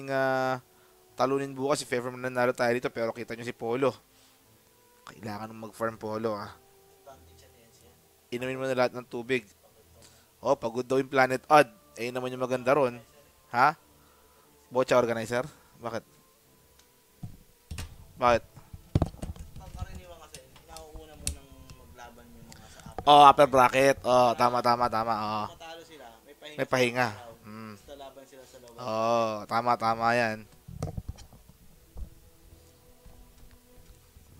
uh, talunin bukas si ever nanalo tayo dito pero kita nyo si Polo. Kailangan ng mag-farm Polo ah. Inumin mo na lahat ng tubig. Oh, pagod daw yung Planet Odd. Eh, naman yung maganda ron. Ha? Bocha organizer? Bakit? Bakit? Oh, upper bracket. Oh, tama, tama, tama. Oh. May pahinga. May pahinga lang sila sa labas. Oo, oh, tama, tama yan.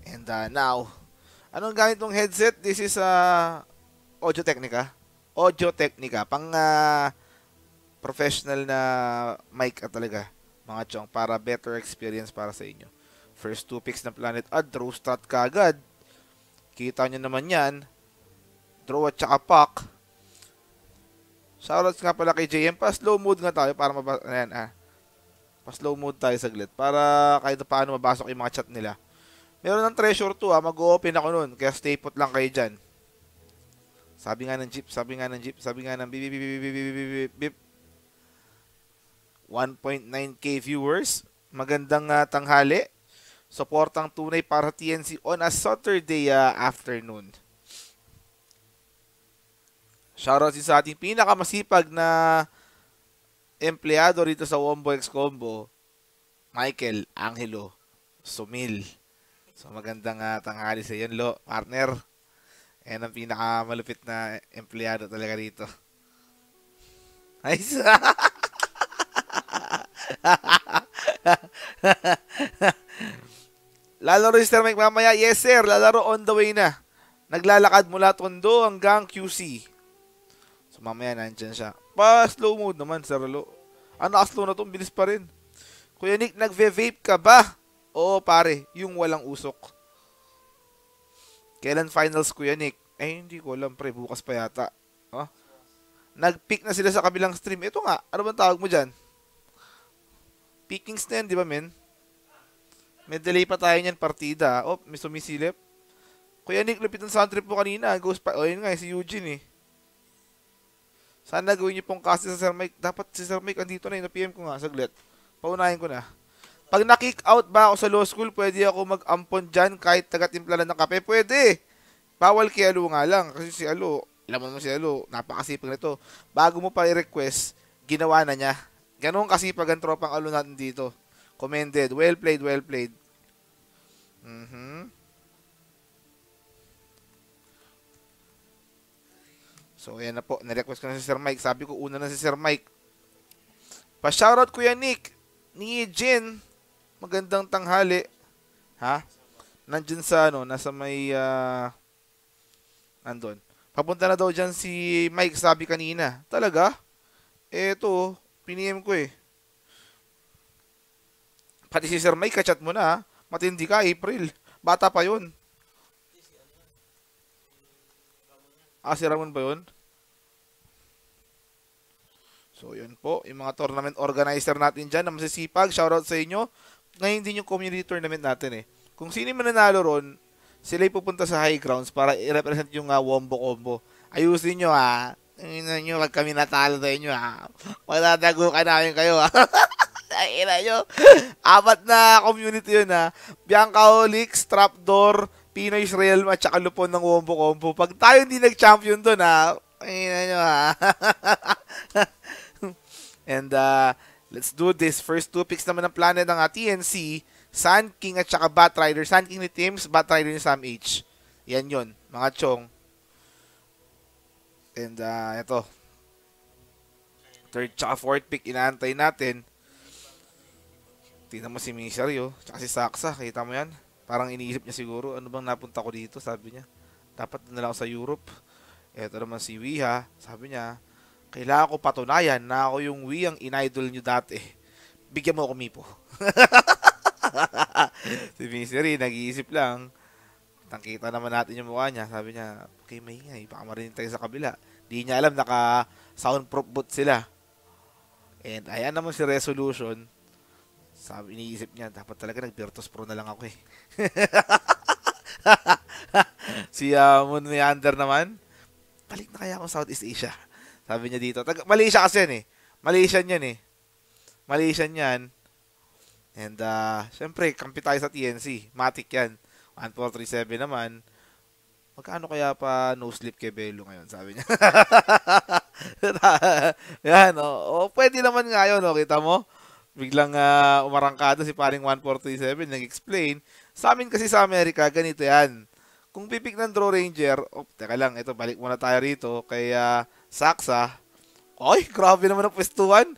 And uh, now, anong gamit mong headset? This is uh, Audio Technica. Audio Technica, pang uh, professional na mic at talaga, mga chong, para better experience para sa inyo. First two picks ng Planet Ad, draw stat kagad. Kita nyo naman yan. Draw at saka pack. Shoutouts nga pala kay JM. Pa slow mode nga tayo para mabasa. Ayan, ah. Pa slow mode tayo saglit. Para kahit paano mabasok yung mga chat nila. Meron ng treasure 2 ah. Mag-open ako nun. Kaya stay put lang kayo dyan. Sabi nga ng jeep, sabi nga ng jeep, sabi nga ng bip, bip, bip, bip, bip, bip, bip. 1.9k viewers. Magandang uh, tanghali. ang tunay para TNC on a Saturday uh, afternoon. Shoutout din sa ating pinakamasipag na empleyado rito sa Wombo X Combo, Michael Angelo Sumil. So magandang uh, tanghali sa iyo, Lo, partner. Yan ang pinakamalupit na empleyado talaga rito. Nice. Lalaro ni Sir Mike mamaya. Yes, sir. Lalaro on the way na. Naglalakad mula Tondo hanggang QC. Mamaya nandyan siya. Pa slow mode naman, Saralo. Ah, naka-slow na to. Bilis pa rin. Kuya Nick, nagve-vape ka ba? Oo, pare. Yung walang usok. Kailan finals, Kuya Nick? Eh, hindi ko alam, pre. Bukas pa yata. Huh? Nag-pick na sila sa kabilang stream. Ito nga, ano bang tawag mo dyan? Pickings na yan, di ba, men? May delay pa tayo niyan partida. Oh, may sumisilip. Kuya Nick, lupitan sa trip po kanina. Ghost pa. Oh, yun nga, si Eugene eh. Sana gawin niyo pong kasi sa Sir Mike. Dapat si Sir Mike andito na, ina-PM ko nga, saglit. Paunahin ko na. Pag na-kick out ba ako sa law school, pwede ako mag-ampon dyan kahit taga-timplalan ng kape? Pwede! Bawal kay Alo nga lang. Kasi si Alo, alam mo si Alo, napakasipag nito. Bago mo pa i-request, ginawa na niya. Ganun kasi pag ang tropang Alo natin dito. Commended. Well played, well played. Mm-hmm. So, ayan na po. Na-request ko na si Sir Mike. Sabi ko, una na si Sir Mike. Pa-shoutout Kuya Nick. Ni Jin. Magandang tanghali. Ha? Nandiyan sa ano, nasa may, uh, ah, andon. Papunta na daw dyan si Mike, sabi kanina. Talaga? Eto, piniem ko eh. Pati si Sir Mike, kachat mo na ha. Matindi ka, April. Bata pa yon. Ah, si Ramon ba yun? So, yun po. Yung mga tournament organizer natin dyan na masisipag, shoutout sa inyo. Ngayon din yung community tournament natin eh. Kung sino mananalo ron, sila pupunta sa high grounds para i-represent yung uh, ah, wombo combo. Ayusin nyo ha. Ah. Tingnan nyo pag kami natalo sa inyo ha. Ah. Magtatagukan namin kayo ha. Nakikita nyo. Apat na community yun ha. Bianca Olix, Trapdoor, Pinoy's Real at saka Lupon ng Wombo Combo. Pag tayo hindi nag-champion doon ha, ayun nyo ha. And uh, let's do this. First two picks naman ng planet ng ah, TNC, Sun King at saka Batrider. Sun King ni Teams, Batrider ni Sam H. Yan yon mga chong. And uh, ito. Third tsaka fourth pick, inaantay natin. Tingnan mo si Miserio, oh. tsaka si Saksa. Kita mo yan? Parang iniisip niya siguro, ano bang napunta ko dito, sabi niya. Dapat na lang ako sa Europe. Eto naman si Wiha, sabi niya, kailangan ko patunayan na ako yung Wii ang inidol niyo dati. Bigyan mo ako mipo. si Misery, nag-iisip lang. Nakita naman natin yung mukha niya. Sabi niya, okay, maingay. Baka marinig tayo sa kabila. Di niya alam, naka-soundproof booth sila. And ayan naman si Resolution sabi, iniisip niya, dapat talaga nag-Virtus Pro na lang ako eh. si uh, Moon Meander naman, balik na kaya ako Southeast Asia. Sabi niya dito. Tag- Malaysia kasi yan eh. Malaysian yan eh. Malaysian yan. And uh, syempre, kampi tayo sa TNC. Matic yan. 1437 naman. Magkano kaya pa no sleep kay Belo ngayon, sabi niya. yan, oh. oh. pwede naman ngayon, yun, oh. kita mo? biglang uh, umarangkada si paring 147, nag-explain. Sa amin kasi sa Amerika, ganito yan. Kung pipik ng Draw Ranger, oh, teka lang, ito, balik muna tayo rito kay uh, Saksa. oy grabe naman ang pwestuhan.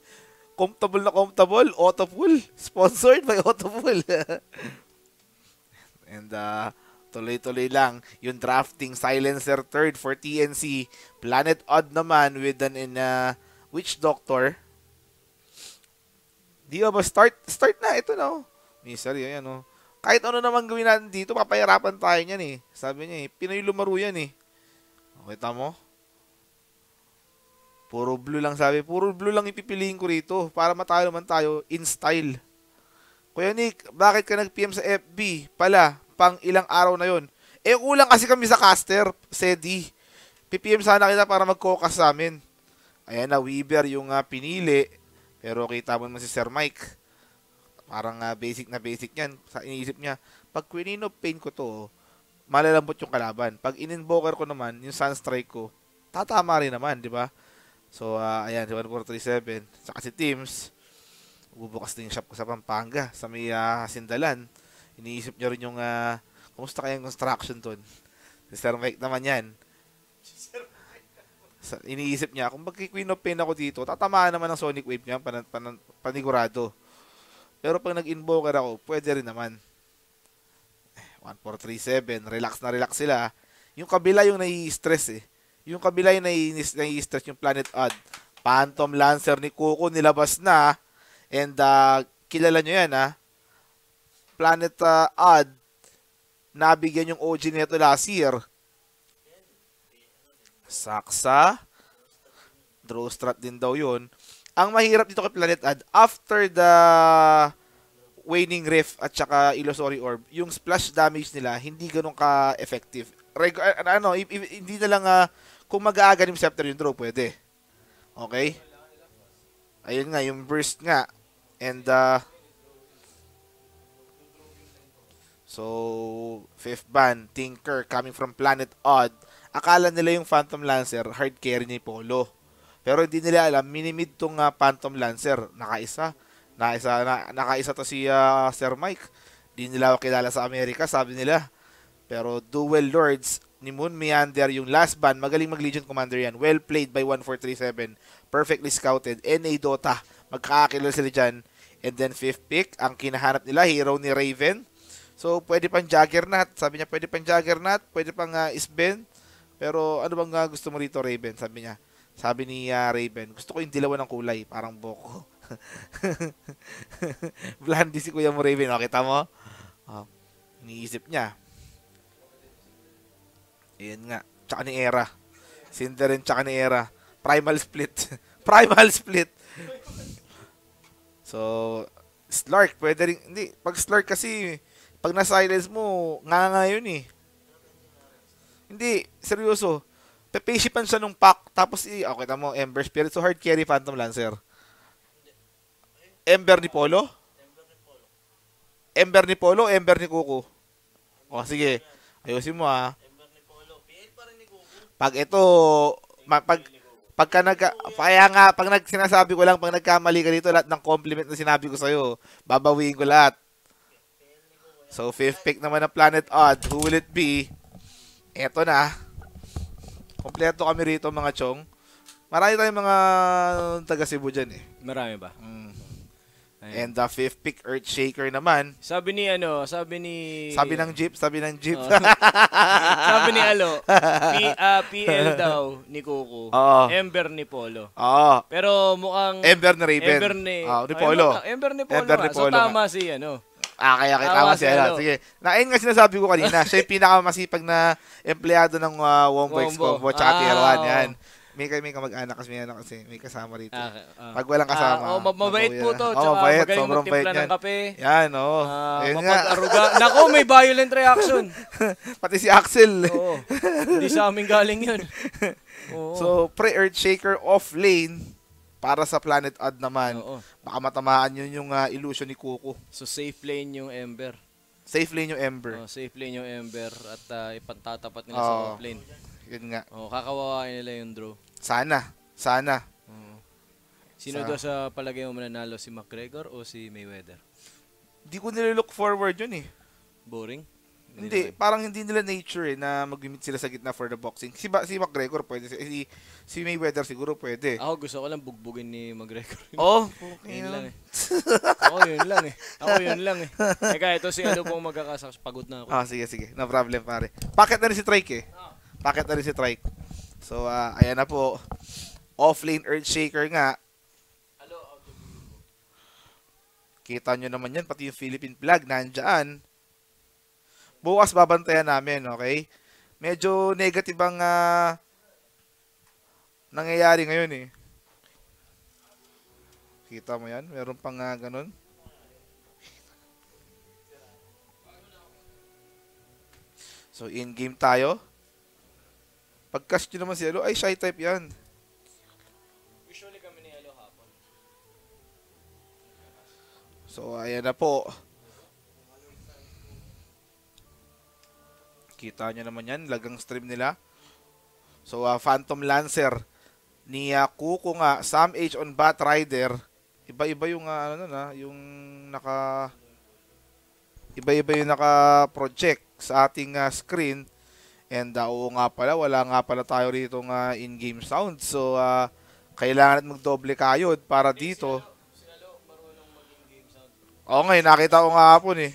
Comfortable na comfortable, Autopool. Sponsored by Autopool. And uh, tuloy-tuloy lang yung drafting silencer third for TNC. Planet Odd naman with an in, uh, Witch Doctor Di ba, ba start, start na, ito no. oh. Misery, ayan, oh. Kahit ano naman gawin natin dito, papahirapan tayo niyan, eh. Sabi niya, eh, Pinoy lumaro yan, eh. Okay, tamo? Puro blue lang sabi. Puro blue lang ipipiliin ko rito para matalo man tayo in style. Kuya Nick, bakit ka nag-PM sa FB pala pang ilang araw na yon? Eh kulang kasi kami sa caster, Sedi. PPM sana kita para mag-caucus sa amin. Ayan na, Weaver yung uh, pinili. Pero kita mo naman si Sir Mike, parang uh, basic na basic yan. Sa iniisip niya, pag Queen of Pain ko to, malalambot yung kalaban. Pag in-invoker ko naman, yung Sunstrike ko, tatama rin naman, di ba? So, uh, ayan, 1437. Saka si Teams, bubukas din yung shop ko sa Pampanga, sa may uh, Sindalan. Iniisip niya rin yung, uh, kumusta kaya construction doon? Si Sir Mike naman yan. Si Sir iniisip niya, kung magki-Queen of Pain ako dito, tatamaan naman ng Sonic Wave niya, pan, pan, panigurado. Pero pag nag-invoker ako, pwede rin naman. 1437, eh, relax na relax sila. Yung kabila yung nai-stress eh. Yung kabila yung nai-stress yung Planet Odd. Phantom Lancer ni Kuko nilabas na. And uh, kilala nyo yan ha. Ah. Planet uh, ah, Odd, nabigyan yung OG nito last year saksa, draw strut din daw yun. Ang mahirap dito kay Planet Ad, after the Waning Rift at saka Illusory Orb, yung splash damage nila hindi ganun ka-effective. Reg- ano, hindi na lang, uh, kung mag-aaga yung scepter yung draw, pwede. Okay? Ayun nga, yung burst nga. And, uh, so, fifth ban, Tinker coming from Planet Odd akala nila yung Phantom Lancer hard carry ni Polo. Pero hindi nila alam, minimid tong uh, Phantom Lancer, nakaisa. Nakaisa, na, nakaisa to si uh, Sir Mike. Di nila kilala sa Amerika, sabi nila. Pero Duel Lords ni Moon Meander yung last ban, magaling mag Legion Commander yan. Well played by 1437, perfectly scouted, NA Dota. Magkakakilala sila dyan. And then fifth pick, ang kinahanap nila, hero ni Raven. So, pwede pang Juggernaut. Sabi niya, pwede pang Juggernaut, pwede pang uh, ah, Isben, pero ano bang ah, gusto mo rito, Raven? Sabi niya. Sabi ni uh, Raven, gusto ko yung dilawa ng kulay, parang boko. Blondie si Kuya mo, Raven. O, oh, kita mo? O, oh, iniisip niya. Ayun nga. Tsaka ni Era. Cinder and tsaka ni Era. Primal split. Primal split. so, Slark, pwede rin. Hindi, pag Slark kasi, pag na silence mo, nga nga eh. Hindi, seryoso. Pepesipan siya nung pack, tapos i- okay, oh, tamo, Ember Spirit, so hard carry Phantom Lancer. Ember ni Polo? Ember ni Polo, Ember ni Kuko. O, oh, sige. Ayusin mo ha. Ah. Ember ni Polo. PL pa rin ni Kuko. Pag ito, ma- pag, pagka nag kaya nga pag nag sinasabi ko lang pag nagkamali ka dito lahat ng compliment na sinabi ko sa iyo babawiin ko lahat so fifth pick naman ng planet odd who will it be eto na. Kompleto kami rito mga chong. Marami tayong mga taga Cebu dyan eh. Marami ba? Mm. Ayun. And the fifth pick, Earthshaker naman. Sabi ni ano, sabi ni... Sabi ng Jeep, sabi ng Jeep. Oh. sabi ni Alo, P, uh, ah, PL daw ni Kuku. Oh. Ember ni Polo. Oh. Pero mukhang... Ember ni Raven. Ember ni... Oh, ni Polo. Ay, Ember ni Polo. Ember ni Polo. Ember ni Polo. So tama si ano. Ah, kaya kaya tama si Hello. Sige. Na, ayun nga sinasabi ko kanina, siya yung pinakamasipag na empleyado ng uh, Wombo Excombo at ah, Tier 1. Ah, yan. May, may kamag-anak kasi may anak kasi may kasama rito. Ah, ah. Pag walang kasama. Ah, oh, mabait po to. Oh, mabait. Sobrang bait niyan. Kape. Yan, oo. Oh. Ah, mapag-aruga. Nako, may violent reaction. Pati si Axel. Oo. Hindi sa amin galing yun. Oo. So, pre-earth shaker off lane para sa Planet Ad naman, Oo. baka matamaan yun yung uh, illusion ni Kuko. So safe lane yung Ember. Safe lane yung Ember. Oh, safe lane yung Ember at uh, ipantatapat nila sa Oo. lane. Yun nga. Oh, kakawawain nila yung draw. Sana. Sana. Sino Sa- daw sa palagay mo mananalo si McGregor o si Mayweather? Di ko look forward yun eh. Boring. Hindi, hindi parang hindi nila nature eh, na mag-meet sila sa gitna for the boxing. Si, ba, si McGregor pwede, si, si Mayweather siguro pwede. Ako gusto ko lang bugbugin ni McGregor. Oo. Oh, okay yun lang eh. Ako yun lang eh. Ako yun lang eh. Teka, ito si ano pong magkakasaks. Pagod na ako. Ah, sige, sige. No problem pare. Packet na rin si Trike eh. Oh. Packet na rin si Trike. So, uh, ayan na po. Offlane Earthshaker nga. Hello, Kita nyo naman yan, pati yung Philippine flag, nandyan bukas babantayan namin, okay? Medyo negative ang uh, nangyayari ngayon eh. Kita mo yan? Meron pang uh, ganun. So, in-game tayo. pag cast nyo naman si Elo, ay, shy type yan. Usually kami ni Elo hapon. So, ayan na po. Kita nyo naman yan, lagang stream nila. So, uh, Phantom Lancer ni uh, Kuko nga, Sam H on Bat Rider. Iba-iba yung, uh, ano na, ah, yung naka... Iba-iba yung naka-project sa ating uh, screen. And uh, oo nga pala, wala nga pala tayo rito ng uh, in-game sound. So, uh, kailangan at magdoble kayod para dito. Sinalo, sinalo, Oo oh, ngayon, eh, nakita ko nga hapon eh.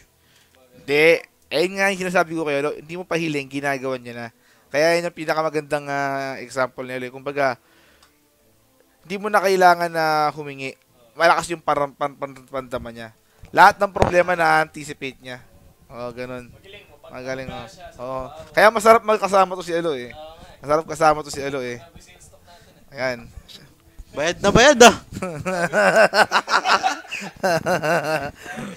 Hindi ayun eh, nga yung sinasabi ko kayo, hindi mo pahiling, ginagawa niya na. Kaya yun yung pinakamagandang uh, example nila. Kumbaga, hindi mo na kailangan na humingi. Malakas yung pan, pan, pandama niya. Lahat ng problema na anticipate niya. Oo, oh, ganun. Magaling mo. Oh. Oo. Oh. Kaya masarap magkasama to si Elo eh. eh. Masarap kasama to si Elo eh. eh. Ayan. Bayad na bayad ah.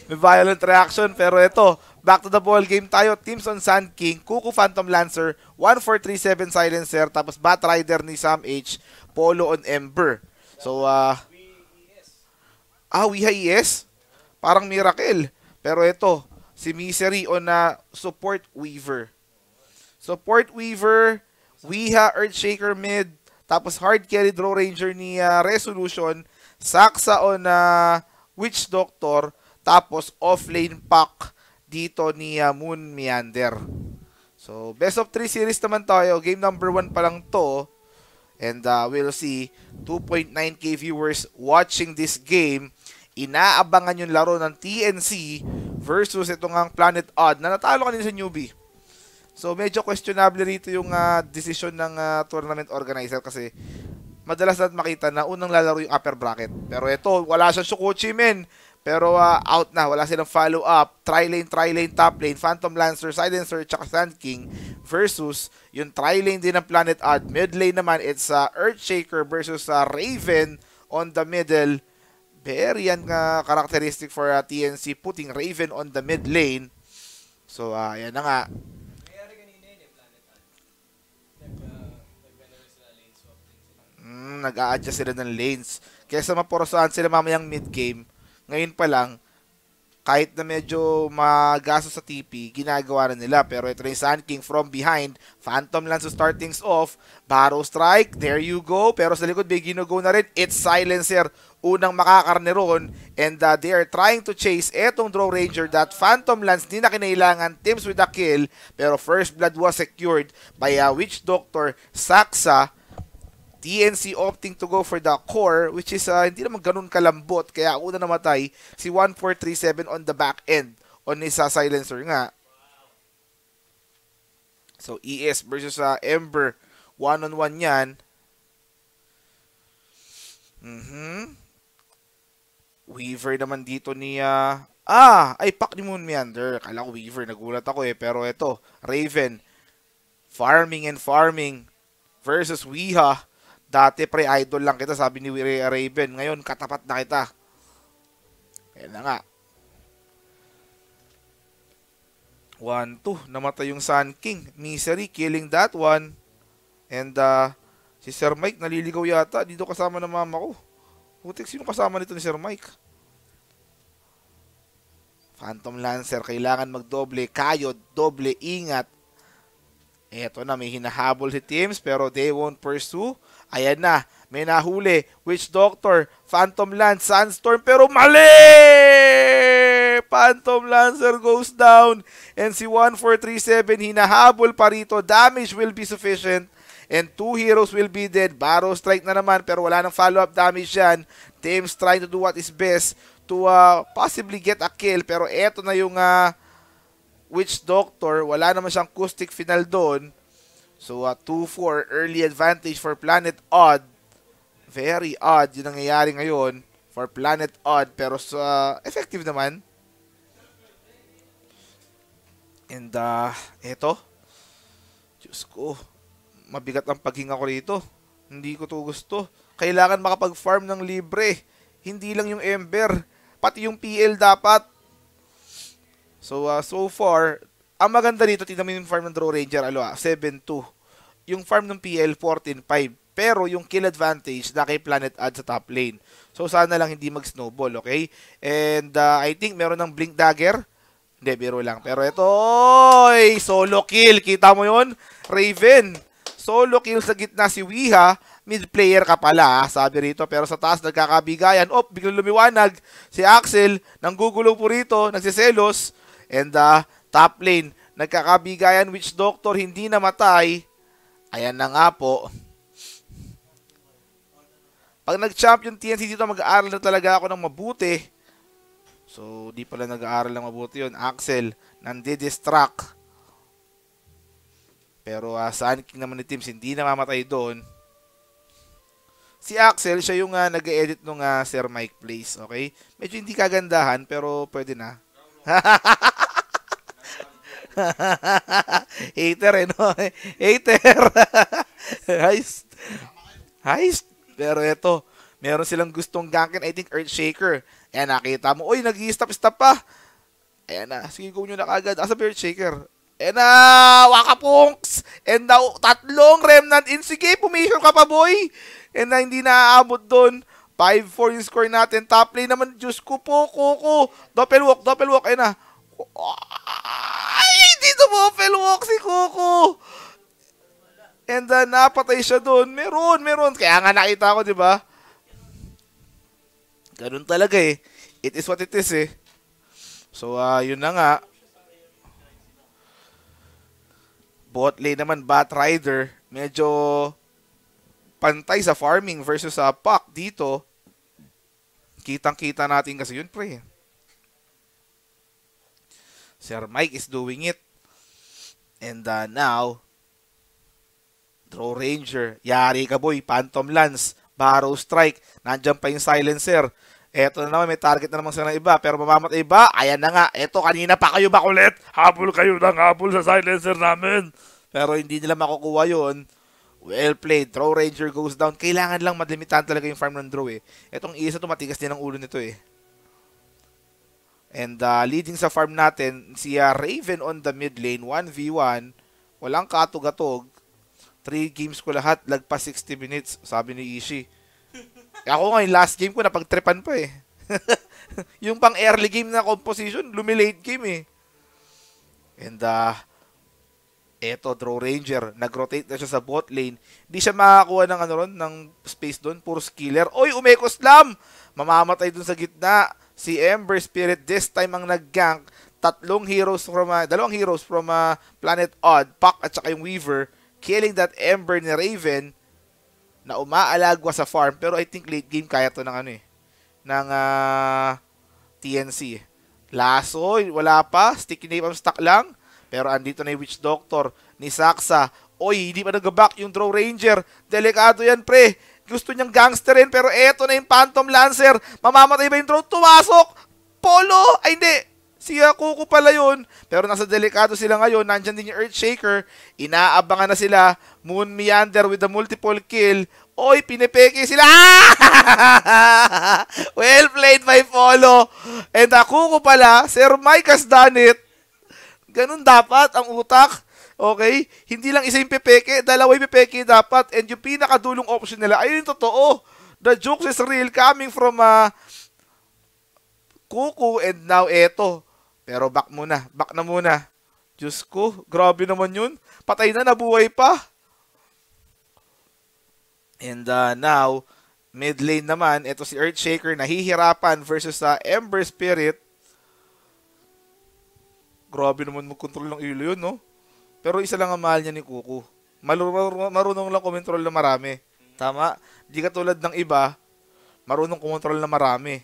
May violent reaction pero ito, Back to the ball game tayo. Teams on Sand King, Kuku Phantom Lancer, 1437 Silencer, tapos Batrider ni Sam H, Polo on Ember. So, uh, ah, ah Wiha ES? Parang Miracle. Pero ito, si Misery on uh, Support Weaver. Support Weaver, Wiha Earthshaker mid, tapos hard carry draw ranger ni uh, Resolution, Saksa on uh, Witch Doctor, tapos offlane pack dito ni uh, Moon Meander. So, best of 3 series naman tayo. Game number 1 pa lang to. And uh, we'll see 2.9k viewers watching this game. Inaabangan yung laro ng TNC versus itong ang Planet Odd na natalo kanina sa newbie. So medyo questionable rito yung uh, decision ng uh, tournament organizer kasi madalas natin makita na unang lalaro yung upper bracket. Pero ito, wala siyang Shukuchi men. Pero uh, out na, wala silang follow-up. Tri-lane, tri-lane, top lane, Phantom Lancer, Silencer, tsaka Sand King versus yung tri-lane din ng Planet Odd. Mid lane naman, it's uh, Earthshaker versus uh, Raven on the middle. Very yan uh, characteristic for uh, TNC, putting Raven on the mid lane. So, uh, yan na nga. Mm, nag-a-adjust sila ng lanes. Kesa maporosaan sila mamayang mid-game, ngayon pa lang, kahit na medyo magaso sa TP, ginagawa na nila. Pero ito rin Sun King from behind. Phantom Lance start things off. Barrow Strike, there you go. Pero sa likod, may ginugo na rin. It's Silencer, unang makakarne ron. And uh, they are trying to chase etong Draw Ranger that Phantom Lance di na kinailangan. Teams with a kill. Pero first blood was secured by a uh, Witch Doctor, Saksa, DNC opting to go for the core which is uh, hindi naman ganun kalambot kaya una namatay si 1437 on the back end on his uh, silencer nga. So ES versus uh, Ember one on one 'yan. Mhm. Weaver naman dito ni ah, ah ay pack ni Moon Meander. Kala ko Weaver nagulat ako eh pero ito, Raven farming and farming versus Weha. Dati pre idol lang kita sabi ni Raven. Ngayon katapat na kita. Ayan na nga. 1, 2. Namatay yung Sun King. Misery killing that one. And uh, si Sir Mike naliligaw yata. Dito kasama ng mama ko. Putik, sino kasama nito ni Sir Mike? Phantom Lancer, kailangan magdoble, kayod, doble, ingat. Eto na, may hinahabol si teams pero they won't pursue. Ayan na, may nahuli, Witch Doctor, Phantom Lance, Sandstorm, pero mali! Phantom Lancer goes down and si 1437 hinahabol pa rito. Damage will be sufficient and two heroes will be dead. Barrow strike na naman pero wala nang follow-up damage yan. Team's trying to do what is best to uh, possibly get a kill pero eto na yung uh, Witch Doctor. Wala naman siyang Caustic Final doon So, 2-4 uh, early advantage for Planet Odd. Very odd yung nangyayari ngayon for Planet Odd. Pero sa uh, effective naman. And, uh, eto. Diyos ko. Mabigat ang paghinga ko rito. Hindi ko to gusto. Kailangan makapag-farm ng libre. Hindi lang yung Ember. Pati yung PL dapat. So, uh, so far, ang maganda dito, tingnan mo yung farm ng Draw Ranger, aloha, ah, 7-2. Yung farm ng PL, 14-5. Pero yung kill advantage na kay Planet Ad sa top lane. So sana lang hindi mag-snowball, okay? And uh, I think meron ng Blink Dagger. Hindi, biro lang. Pero ito, oy, solo kill. Kita mo yon Raven. Solo kill sa gitna si Wiha. Mid player ka pala, ah, sabi rito. Pero sa taas, nagkakabigayan. Op, biglang lumiwanag si Axel. Nanggugulo po rito. Nagsiselos. And uh, Top lane, nagkakabigayan which Doctor hindi namatay. Ayan na nga po. Pag nag-champion TNC dito, mag-aaral na talaga ako ng mabuti. So, di pala nag-aaral ng mabuti yon Axel, nandidistract. Pero uh, ah, saan king naman ni Teams, hindi namamatay doon. Si Axel, siya yung uh, ah, nag-edit nung uh, Sir Mike Place, okay? Medyo hindi kagandahan, pero pwede na. Hater eh, no? Hater. Heist. Heist. Pero ito, meron silang gustong gankin, I think Earthshaker. Ayan, nakita mo. Uy, nag stop stop pa. Ayan na, sige go nyo na kagad. Asa ba Earthshaker? Ayan na, Wakapunks! And now, tatlong Remnant in. Sige, pumisyon ka pa, boy! And na, hindi naaabot doon. 5-4 yung score natin. Top lane naman, Diyos ko po, Coco. Doppelwalk, doppelwalk. Ayan na. Oh hindi dumopel walk si Coco. And then, napatay siya doon. Meron, meron. Kaya nga nakita ko, di ba? Ganun talaga eh. It is what it is eh. So, uh, yun na nga. Bot lane naman, Bat Rider. Medyo pantay sa farming versus sa uh, pack dito. Kitang-kita natin kasi yun, pre. Sir Mike is doing it. And uh, now, Draw Ranger, yari ka boy, Phantom Lance, Barrow Strike, Nandiyan pa yung Silencer. Eto na naman, may target na naman sila iba, pero mamamatay iba, ayan na nga, eto kanina pa kayo ba ulit? Habol kayo ng habol sa Silencer namin. Pero hindi nila makukuha yon Well played. Draw Ranger goes down. Kailangan lang madlimitan talaga yung farm ng draw eh. Etong isa to matigas din ang ulo nito eh. And uh, leading sa farm natin, si uh, Raven on the mid lane, 1v1. Walang katugatog. 3 games ko lahat, lagpas 60 minutes, sabi ni Ishi. Ako ngayon, last game ko, napagtripan pa eh. yung pang early game na composition, lumilate game eh. And uh, eto, Draw Ranger, nagrotate na siya sa bot lane. Hindi siya makakuha ng ano ron, ng space doon, puro skiller. Oy, Umeko Slam! Mamamatay doon sa gitna si Ember Spirit this time ang nag-gank tatlong heroes from uh, dalawang heroes from uh, Planet Odd, Puck at saka yung Weaver killing that Ember ni Raven na umaalagwa sa farm pero I think late game kaya to ng ano eh ng uh, TNC. Lasso, wala pa. Sticky napalm stack lang. Pero andito na yung Witch Doctor ni Saksa. Oy, hindi pa nag-back yung Draw Ranger. Delikado yan, pre. Gusto niyang gangsterin pero eto na yung Phantom Lancer. Mamamatay ba yung drone? Tumasok! Polo! Ay hindi! Si Kuko pala yun. Pero nasa delikado sila ngayon. Nandyan din yung Earthshaker. Inaabangan na sila. Moon Meander with the multiple kill. Oy, pinepeke sila! well played my Polo. And ako ko pala, Sir Mike has done it. Ganun dapat ang utak. Okay? Hindi lang isa yung pepeke, dalawa yung pepeke dapat. And yung pinakadulong option nila, ayun yung totoo. The jokes is real coming from a ah, Kuku and now eto. Pero back muna, back na muna. Diyos ko, grabe naman yun. Patay na, nabuhay pa. And uh, now, mid lane naman, ito si Earthshaker, nahihirapan versus sa uh, Ember Spirit. Grabe naman mag-control ng ilo yun, no? Pero isa lang ang mahal niya ni Kuko. Marunong, marunong lang kumontrol ng marami. Tama? Di katulad ng iba, marunong kumontrol ng marami.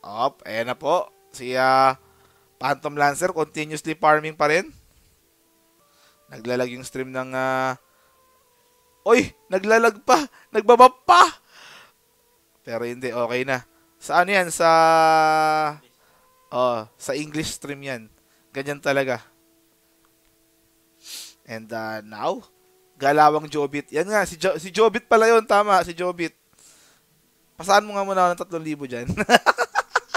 Op, ayan na po. Si uh, Phantom Lancer, continuously farming pa rin. Naglalag yung stream ng... Uh... Oy! Naglalag pa! Nagbabap pa! Pero hindi, okay na. Sa ano yan? Sa... Oh, sa English stream yan. Ganyan talaga. And uh, now, galawang Jobit. Yan nga, si, jo- si Jobit pala yon Tama, si Jobit. Pasaan mo nga muna ng 3,000 dyan.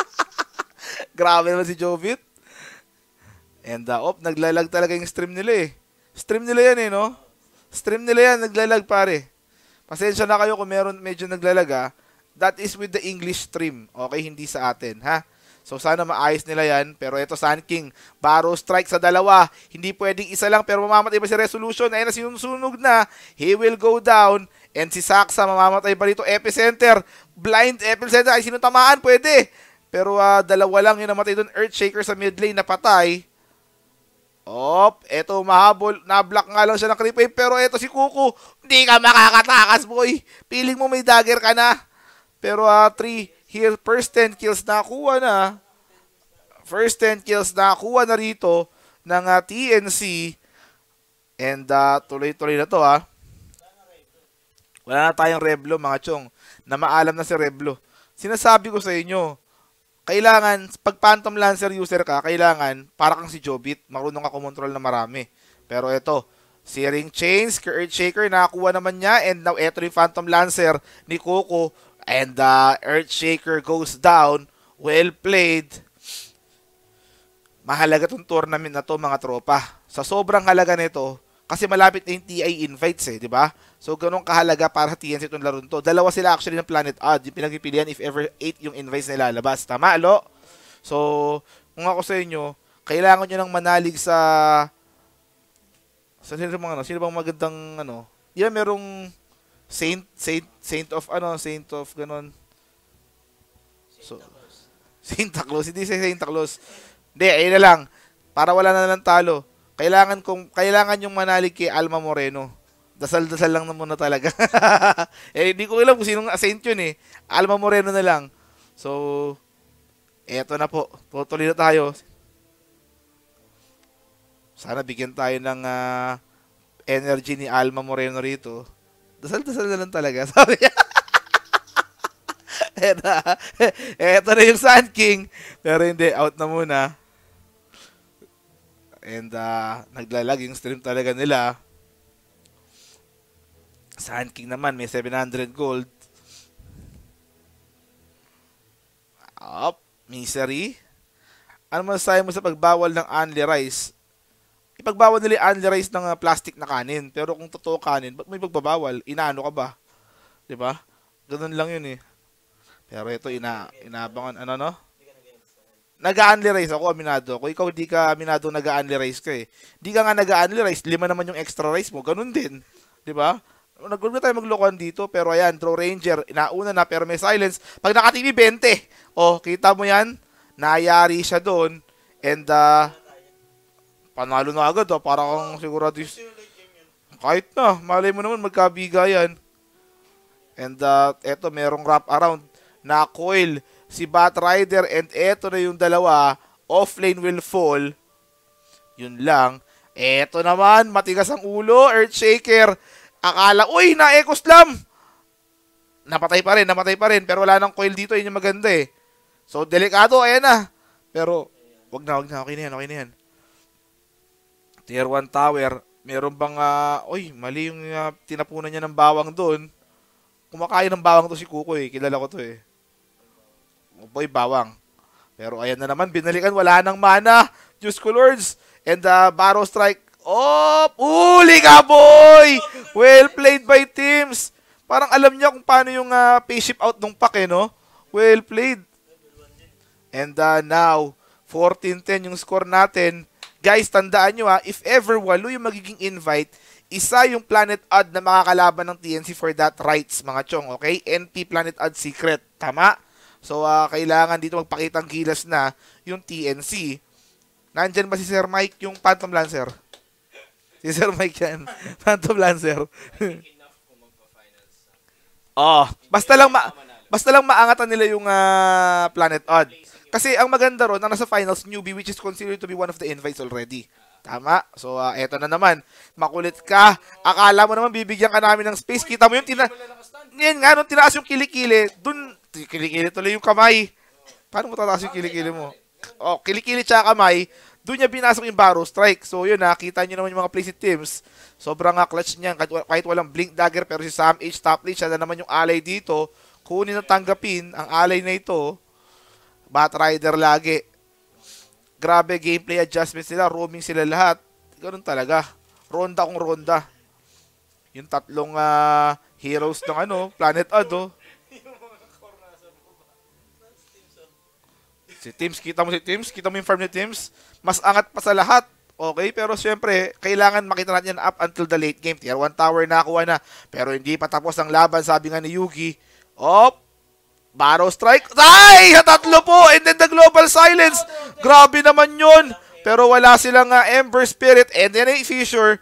Grabe naman si Jobit. And uh, op, naglalag talaga yung stream nila eh. Stream nila yan eh, no? Stream nila yan, naglalag pare. Pasensya na kayo kung meron medyo naglalag ha. That is with the English stream. Okay, hindi sa atin, ha? So sana maayos nila yan. Pero ito Sun King, Baro strike sa dalawa. Hindi pwedeng isa lang pero mamamatay pa si Resolution. Ayun na sinusunog na. He will go down. And si Saksa mamamatay pa dito. Epicenter. Blind Epicenter. Ay sinutamaan pwede. Pero uh, dalawa lang yung namatay doon. Earthshaker sa mid lane napatay. Op, eto mahabol. Na-block nga lang siya ng creep wave. Pero eto si Kuku. Hindi ka makakatakas boy. Piling mo may dagger ka na. Pero 3, uh, ah, Here, first 10 kills na kuha na. First 10 kills na kuha na rito ng uh, ah, TNC. And uh, tuloy-tuloy na to ha. Ah. Wala na tayong Reblo mga chong. Na maalam na si Reblo. Sinasabi ko sa inyo, kailangan, pag Phantom Lancer user ka, kailangan, para kang si Jobit, marunong ka kumontrol na marami. Pero ito, Searing Chains, Earthshaker, nakakuha naman niya, and now ito yung Phantom Lancer ni Coco, And uh, Earthshaker goes down. Well played. Mahalaga tong tournament na to mga tropa. Sa sobrang halaga nito, kasi malapit na yung TI invites eh, di ba? So, ganun kahalaga para sa TNC itong laro to. Dalawa sila actually ng Planet Odd. Yung pinagpipilian if ever 8 yung invites na ilalabas. Tama, lo? So, kung ako sa inyo, kailangan nyo nang manalig sa... Sa sino mga ano? Sino bang magandang ano? Di ba merong Saint Saint Saint of ano, Saint of ganon. So Saint Claus, hindi si Saint Claus. Hindi, ayun na lang. Para wala na lang talo. Kailangan kong kailangan yung manalig kay Alma Moreno. Dasal-dasal lang na muna talaga. eh, hindi ko alam kung sino saint yun eh. Alma Moreno na lang. So, eto na po. Tutuloy na tayo. Sana bigyan tayo ng uh, energy ni Alma Moreno rito dasal-dasal na lang talaga. Sabi niya. eto, eto na yung Sand King. Pero hindi, out na muna. And uh, naglalag yung stream talaga nila. Sand King naman, may 700 gold. Up, misery. Ano masasabi mo sa pagbawal ng Anli Rice ipagbawal nila unlerized ng ah, plastic na kanin. Pero kung totoo kanin, ba't may pagbabawal? Inaano ka ba? 'Di ba? Ganun lang 'yun eh. Pero ito ina inabangan ano no? Nag-unlerized ako, aminado ako. Ikaw di ka aminado nag-unlerized ka eh. Di ka nga nag-unlerized, lima naman yung extra rice mo. Ganun din. 'Di ba? nag na tayo maglokohan dito, pero ayan, Draw Ranger, nauna na, pero may silence. Pag nakatimi, 20. Oh, kita mo yan? Nayari siya doon. And, uh, panalo na agad ha. Ah. Para kang sigurado kahit na, malay mo naman magkabigayan. And uh, eto, merong wrap around na coil si Batrider and eto na yung dalawa, ah. offlane will fall. Yun lang. Eto naman, matigas ang ulo, Earthshaker. Akala, uy, na-eco slam! Napatay pa rin, napatay pa rin. Pero wala nang coil dito, yun yung maganda eh. So, delikado, ayan na. Pero, wag na, wag na, okay na yan, okay na yan. Tier 1 tower, meron bang, uh, oy, mali yung uh, tinapunan niya ng bawang doon. Kumakain ng bawang to si Kuko eh. Kilala ko to eh. Oh boy, bawang. Pero ayan na naman, binalikan. Wala nang mana. Diyos ko, Lords. And uh, Barrow Strike. Oh! Uli ka, boy! Well played by teams. Parang alam niya kung paano yung uh, pay ship out nung pack eh, no? Well played. And uh, now, 14-10 yung score natin. Guys, tandaan nyo ha, if ever walo yung magiging invite, isa yung Planet Odd na makakalaban ng TNC for that rights, mga chong, okay? NP Planet Odd Secret, tama? So, uh, kailangan dito magpakita ang gilas na yung TNC. Nandyan ba si Sir Mike yung Phantom Lancer? Si Sir Mike yan. Phantom Lancer. oh, basta lang ma basta lang maangatan nila yung uh, Planet Odd. Kasi ang maganda ron, na nasa finals, newbie, which is considered to be one of the invites already. Tama. So, uh, eto na naman. Makulit ka. Akala mo naman bibigyan ka namin ng space. Kita mo yung tina... Yan nga, nung tinaas yung kilikili, dun, kilikili tuloy yung kamay. Paano mo tataas yung kilikili mo? Oh, kilikili tsaka kamay, Doon niya binasok yung barrow strike. So, yun nakita niyo naman yung mga placid teams. Sobrang nga ah, clutch niyan. Kahit, kahit walang blink dagger, pero si Sam H. top lane, siya na naman yung alay dito. Kunin at tanggapin ang alay na ito. Batrider lagi. Grabe gameplay adjustments nila. Roaming sila lahat. Ganun talaga. Ronda kung ronda. Yung tatlong uh, heroes ng ano, Planet Ad, oh. Si Teams, kita mo si Teams, kita mo yung farm ni Teams. Mas angat pa sa lahat. Okay, pero siyempre, kailangan makita natin yan up until the late game. Tier 1 tower na nakuha na. Pero hindi pa tapos ang laban, sabi nga ni Yugi. Op, Barrow strike. Ay! Tatlo po! And then the global silence. Grabe naman yun. Pero wala silang uh, Ember Spirit. And then a Fissure.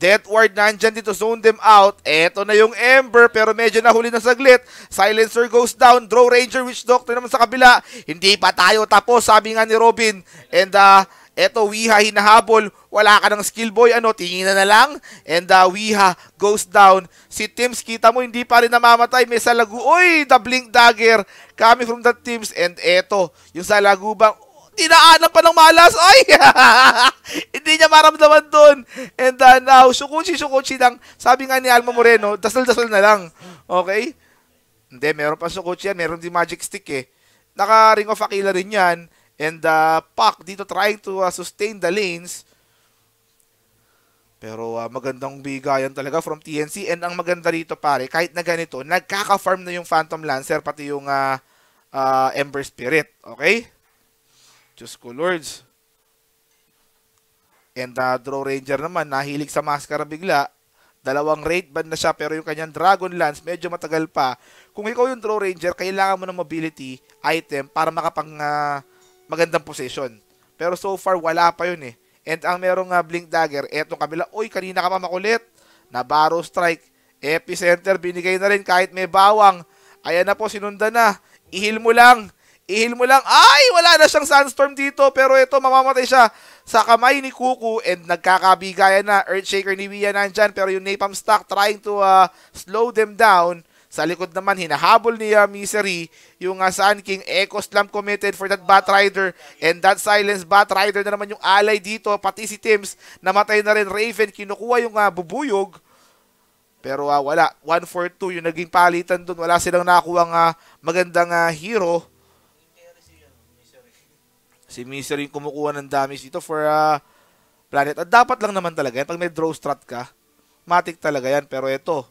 Death Ward nandyan dito, zone them out. Eto na yung Ember, pero medyo nahuli na saglit. Silencer goes down, Draw Ranger, Witch Doctor naman sa kabila. Hindi pa tayo tapos, sabi nga ni Robin. And uh, Eto, Wiha hinahabol. Wala ka ng skill boy. Ano, tingin na na lang. And uh, Wiha goes down. Si Tim's, kita mo, hindi pa rin namamatay. May salagu. Uy, the blink dagger coming from the Tim's. And eto, yung salagu bang, dinaanan pa ng malas. Ay! Hindi niya maramdaman doon. And uh, now, sukuchi, sukuchi lang. Sabi nga ni Alma Moreno, dasal-dasal na lang. Okay? Hindi, meron pa sukuchi yan. Meron din magic stick eh. Naka-ring of Aquila rin yan. And uh, Pac dito trying to uh, sustain the lanes. Pero uh, magandang bigayan talaga from TNC. And ang maganda rito pare, kahit na ganito, nagkaka-farm na yung Phantom Lancer pati yung uh, uh, Ember Spirit. Okay? just ko Lords. And uh, Draw Ranger naman, nahilig sa Mascara bigla. Dalawang raid ban na siya pero yung kanyang Dragon Lance medyo matagal pa. Kung ikaw yung Draw Ranger, kailangan mo ng mobility item para makapang... Uh, magandang position. Pero so far, wala pa yun eh. And ang merong uh, Blink Dagger, etong kabila, oy, kanina ka pa makulit. Na Barrow Strike. Epicenter, binigay na rin kahit may bawang. Ayan na po, sinunda na. Ihil mo lang. Ihil mo lang. Ay, wala na siyang sandstorm dito. Pero ito, mamamatay siya sa kamay ni Kuku. And nagkakabigayan na. Earthshaker ni Wia nandyan. Pero yung Napalm Stock trying to uh, slow them down. Sa likod naman, hinahabol ni uh, Misery yung uh, King. Echo Slam committed for that Bat Rider. And that Silence Bat Rider na naman yung alay dito. Pati si Tim's namatay na rin Raven. Kinukuha yung uh, bubuyog. Pero uh, wala. 142 yung naging palitan doon Wala silang nakuha ng uh, magandang uh, hero. Si Misery yung kumukuha ng damage dito for uh, Planet. At dapat lang naman talaga yan. Pag may draw strat ka, matik talaga yan. Pero ito,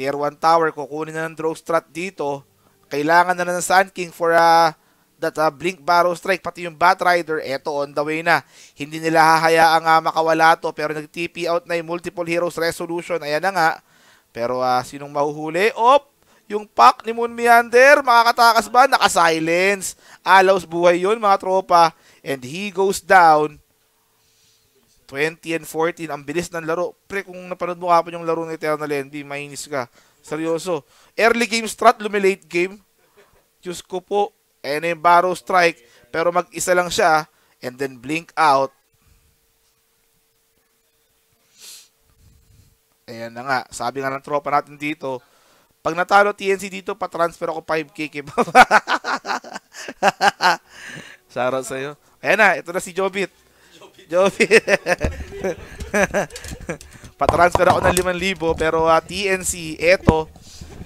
Tier 1 tower, kukunin na ng draw strat dito. Kailangan na ng Sun King for uh, that uh, Blink Barrow Strike, pati yung rider eto on the way na. Hindi nila hahayaang uh, makawala to, pero nag-TP out na yung Multiple Heroes Resolution, ayan na nga. Pero uh, sinong mahuhuli? Op! Yung pack ni Moon Meander, makakatakas ba? Naka-silence. Alaos buhay yon mga tropa. And he goes down 20 and 14, ang bilis ng laro. Pre, kung napanood mo kapon yung laro ng Eternal Envy, mainis ka. Seryoso. Early game strat, lumi late game. Diyos ko po. And then Barrow strike. Pero mag-isa lang siya. And then blink out. Ayan na nga. Sabi nga ng tropa natin dito, pag natalo TNC dito, pa-transfer ako 5K kay Baba. Sarot sa'yo. Ayan na, ito na si Jobit. Jovi. Pa-transfer ako ng 5,000 pero uh, ah, TNC, eto.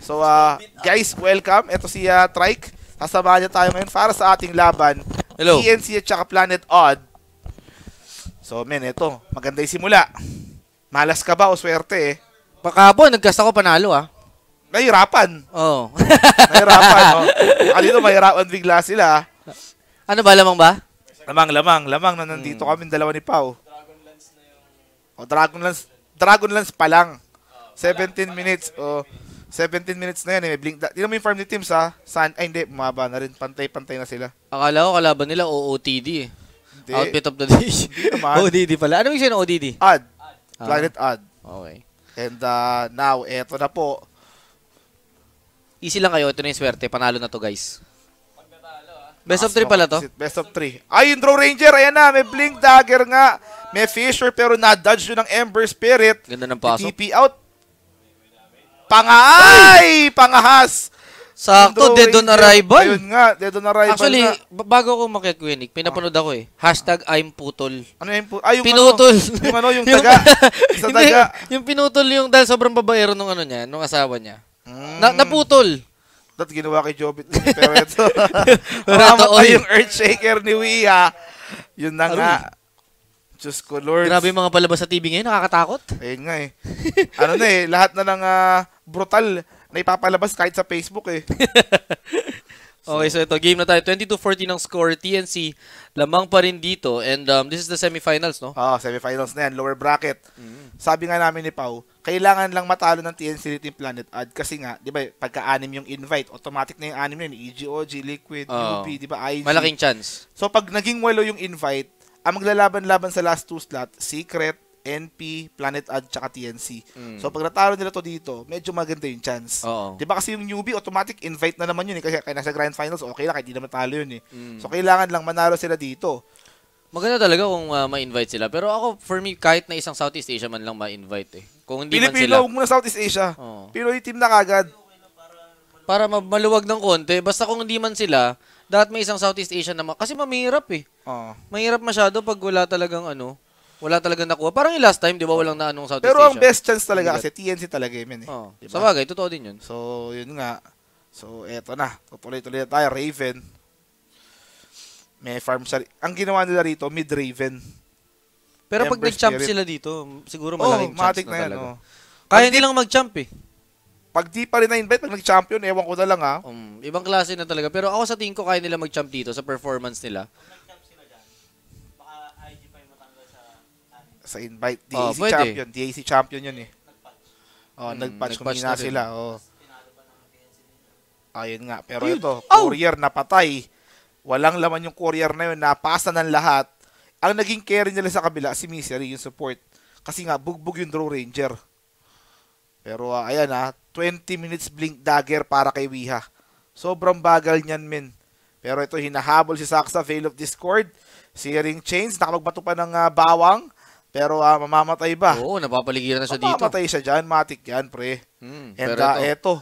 So uh, guys, welcome. Ito si uh, Trike. Sasamahan niya tayo ngayon para sa ating laban. Hello. TNC at saka Planet Odd. So men, eto. Maganda yung simula. Malas ka ba o swerte eh? Pakabo, nagkas ako panalo ah. Nahirapan. Oo. Oh. nahirapan. Oh. Alino, mahirapan bigla sila. Ano ba, lamang ba? Lamang, lamang, lamang na nandito hmm. kami dalawa ni Pau. Dragonlance na yung... O, oh, Dragon Dragonlance pa lang. Uh, 17 pala, minutes. O, 17 minutes na yan. Eh. May blink. Tignan mo yung farm ni Teams, ha? San, ay, hindi. bumaba na rin. Pantay-pantay na sila. Akala ko kalaban nila OOTD, eh. Hindi. Outfit of the day. Hindi naman. ODD pala. Ano yung siya ODD? Ad. Ah. Ad. Planet Ad. Okay. And uh, now, eto na po. Easy lang kayo. Ito na yung swerte. Panalo na to, guys. Best of 3 pala to? Best of 3. Ay, yung Draw Ranger, ayan na. May Blink Dagger nga. May Fisher, pero na-dodge yun ng Ember Spirit. Ganda ng pasok. TP out. Pangaay! Pangahas! Sakto, dead on arrival. Ayun nga, dead on arrival Actually, nga. bago ko makikwinic, pinapanood ako eh. Hashtag I'm putol. Ano yung putol? Ay, yung pinutol. Ano, yung ano, yung taga. sa taga. Hindi, yung pinutol yung dahil sobrang babaero nung ano niya, nung asawa niya. Mm. Na, naputol that ginawa kay Jobit ni Pereto. Salamat pa yung Earthshaker ni Wia. Yun na nga. Diyos ko, Lord. Grabe yung mga palabas sa TV ngayon, nakakatakot. Ayun nga eh. ano na eh, lahat na lang uh, brutal na ipapalabas kahit sa Facebook eh. so, okay, so ito, game na tayo. 22-14 ang score, TNC. Lamang pa rin dito. And um, this is the semifinals, no? Oo, oh, ah, semifinals na yan. Lower bracket. Mm-hmm. Sabi nga namin ni Pau, kailangan lang matalo ng TNC Team Planet ad kasi nga, 'di ba, pagka-anim yung invite, automatic na yung anim na yun, EGOG, e Liquid, UP, 'di ba, IG. Malaking chance. So pag naging walo yung invite, ang maglalaban-laban sa last two slot, Secret, NP, Planet Ad, tsaka TNC. Mm. So, pag natalo nila to dito, medyo maganda yung chance. Di ba kasi yung newbie, automatic invite na naman yun eh. Kasi kaya nasa Grand Finals, okay lang, kahit di naman talo yun eh. Mm. So, kailangan lang manalo sila dito. Maganda talaga kung uh, ma-invite sila. Pero ako, for me, kahit na isang Southeast Asia man lang ma-invite eh. Kung hindi Pilipino, man sila. huwag muna Southeast Asia. Pero yung team na kagad. Para ma- maluwag ng konti, basta kung hindi man sila, dapat may isang Southeast Asian na ma- kasi mamihirap eh. Oo. Mahirap masyado pag wala talagang ano, wala talagang nakuha. Parang yung last time, di ba, walang anong Southeast Pero Asia. Pero ang best chance talaga kasi TNC talaga yun eh. Oo. Diba? Sa bagay, totoo din yun. So, yun nga. So, eto na. Tutuloy-tuloy na tayo. Raven. May farm sa... Ang ginawa nila rito, mid-Raven. Pero pag nag-champ sila dito, siguro malaking oh, chance na, na yan, talaga. Oh. Kaya hindi lang mag-champ eh. Pag di pa rin na-invite, pag nag-champion, ewan ko na lang ha. Um, ibang klase na talaga. Pero ako sa tingin ko, kaya nila mag-champ dito sa performance nila. sa invite. DAC oh, pwede. champion. DAC champion yun eh. Oh, mm, nag-patch kumina na sila. Oh. Ayun nga. Pero Dude. ito, oh. courier napatay. Walang laman yung courier na yun. Napasa ng lahat. Ang naging carry nila sa kabila, si Misery, yung support. Kasi nga, bugbog yung Draw Ranger. Pero uh, ayan ha, ah, 20 minutes blink dagger para kay Wiha. Sobrang bagal niyan, men. Pero ito, hinahabol si Sax sa Veil of Discord. Searing Chains, nakamagbato pa ng uh, bawang. Pero uh, mamamatay ba? Oo, napapaligiran na siya mamamatay dito. Mamamatay siya dyan, matik yan, pre. Hmm, And uh, ito. eto,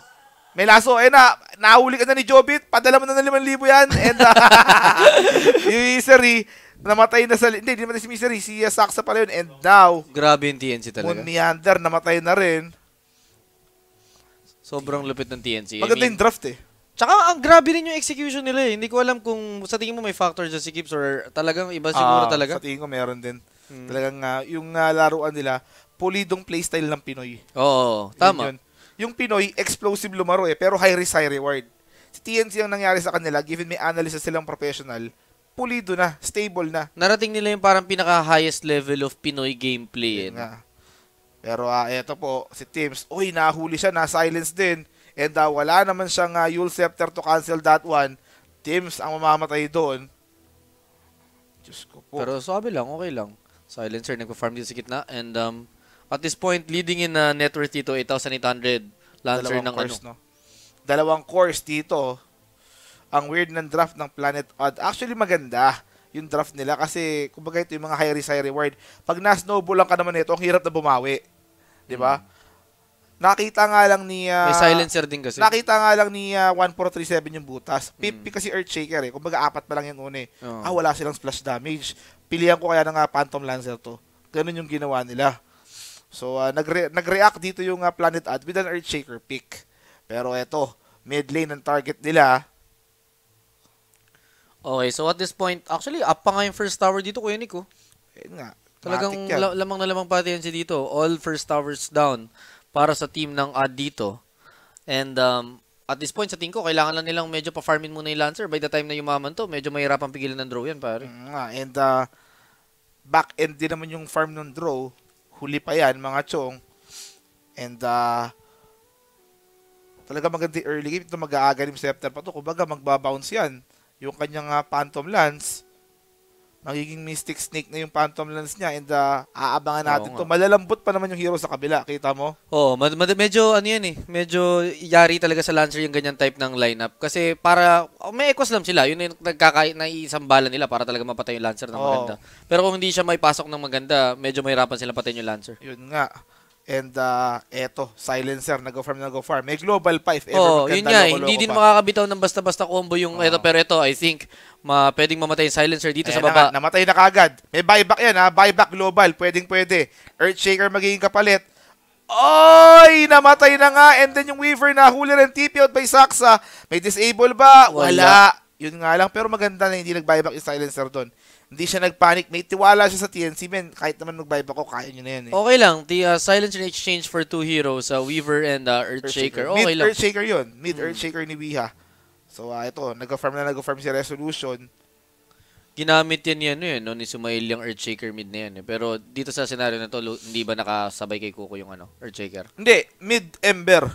may laso, eh na, nahuli ka na ni Jobit, padala mo na ng 5,000 yan. And uh, yung Iseri, namatay na sa... Hindi, hindi namatay si Mystery. Si Saksa pala yun. And now... Grabe yung TNC talaga. Munyander, namatay na rin. Sobrang lupit ng TNC. Maganda I mean, yung draft eh. Tsaka ang grabe rin yung execution nila eh. Hindi ko alam kung sa tingin mo may factor dyan si Kips or talagang iba siguro uh, talaga. Sa tingin ko meron din. Hmm. Talagang uh, yung uh, laruan nila, pulidong playstyle ng Pinoy. Oo, yun, tama. Yun. Yung Pinoy, explosive lumaro eh, pero high risk, high reward. Si TNC ang nangyari sa kanila, given may analysis silang professional, pulido na, stable na. Narating nila yung parang pinaka-highest level of Pinoy gameplay. Yun eh, nga. Pero uh, eto po, si Teams, uy, nahuli siya, na-silence din. And uh, wala naman siyang uh, Yule Scepter to cancel that one. Teams ang mamamatay doon. Diyos ko po. Pero sabi lang, okay lang. Silencer, nagpa-farm dito sa gitna. And um, at this point, leading in uh, net worth dito, 8,800. Lancer Dalawang ng course, ano. No? Dalawang course dito ang weird ng draft ng Planet Odd. Actually, maganda yung draft nila kasi kumbaga ito yung mga high risk, high reward. Pag na-snowball lang ka naman nito, ang hirap na bumawi. Di ba? Mm. Nakita nga lang ni... Uh, May silencer din kasi. Nakita nga lang ni uh, ah, 1437 yung butas. 50 mm. kasi Earthshaker eh. Kumbaga apat pa lang yung una Oh. Ah, wala silang splash damage. Pilihan ko kaya ng uh, Phantom Lancer to. Ganun yung ginawa nila. So, uh, nagre- nag-react dito yung uh, Planet Ad with an Earthshaker pick. Pero eto, mid lane ang target nila Okay, so at this point, actually, up pa nga yung first tower dito, Kuya Nico. Eh nga. Talagang la- lamang na lamang pati yan si dito. All first towers down para sa team ng ad dito. And um, at this point, sa tingin ko, kailangan lang nilang medyo pa-farmin muna yung Lancer. By the time na yumaman to, medyo mahirap ang pigilan ng draw yan, pare. Mm, nga, and uh, back end din naman yung farm ng draw. Huli pa yan, mga chong. And uh, talaga maganda early game. Ito mag-aaganim Scepter pa to. Kumbaga, magbabounce yan yung kanyang uh, Phantom Lance, magiging Mystic Snake na yung Phantom Lance niya and uh, aabangan natin to. Malalambot pa naman yung hero sa kabila, kita mo? Oo, mad- mad- medyo ano yan eh, medyo yari talaga sa Lancer yung ganyan type ng lineup kasi para oh, may Equus lang sila, yun yung nagkaka naiisambala nila para talaga mapatay yung Lancer ng Oo. maganda. Pero kung hindi siya may pasok ng maganda, medyo mahirapan sila patayin yung Lancer. Yun nga. And uh, eto, silencer, nag-farm, nag-farm. May global pa if ever oh, yun nga, eh. hindi din pa. makakabitaw ng basta-basta combo yung oh. ito. Pero ito, I think, ma pwedeng mamatay yung silencer dito Ayan sa baba. Na, namatay na kagad. May buyback yan ha, buyback global. Pwedeng pwede. Earthshaker magiging kapalit. Oy! Namatay na nga. And then yung Weaver na huli rin TP out by Saksa. May disable ba? Wala. Wala. Yun nga lang. Pero maganda na hindi nag-buyback yung silencer doon hindi siya nagpanic. May tiwala siya sa TNC, men. Kahit naman mag-vibe ako, kaya niyo na yan eh. Okay lang. The uh, silence in exchange for two heroes, uh, Weaver and uh, Earthshaker. Earthshaker. Okay Mid Earthshaker yun. Mid-Earthshaker mm. hmm. ni Wiha. So, uh, ito, nag-farm na nag-farm si Resolution. Ginamit yan yan yun, no, ni Sumail yung Earthshaker mid na yan. Eh. Pero dito sa scenario na to, hindi ba nakasabay kay Kuko yung ano, Earthshaker? Hindi, mid-Ember.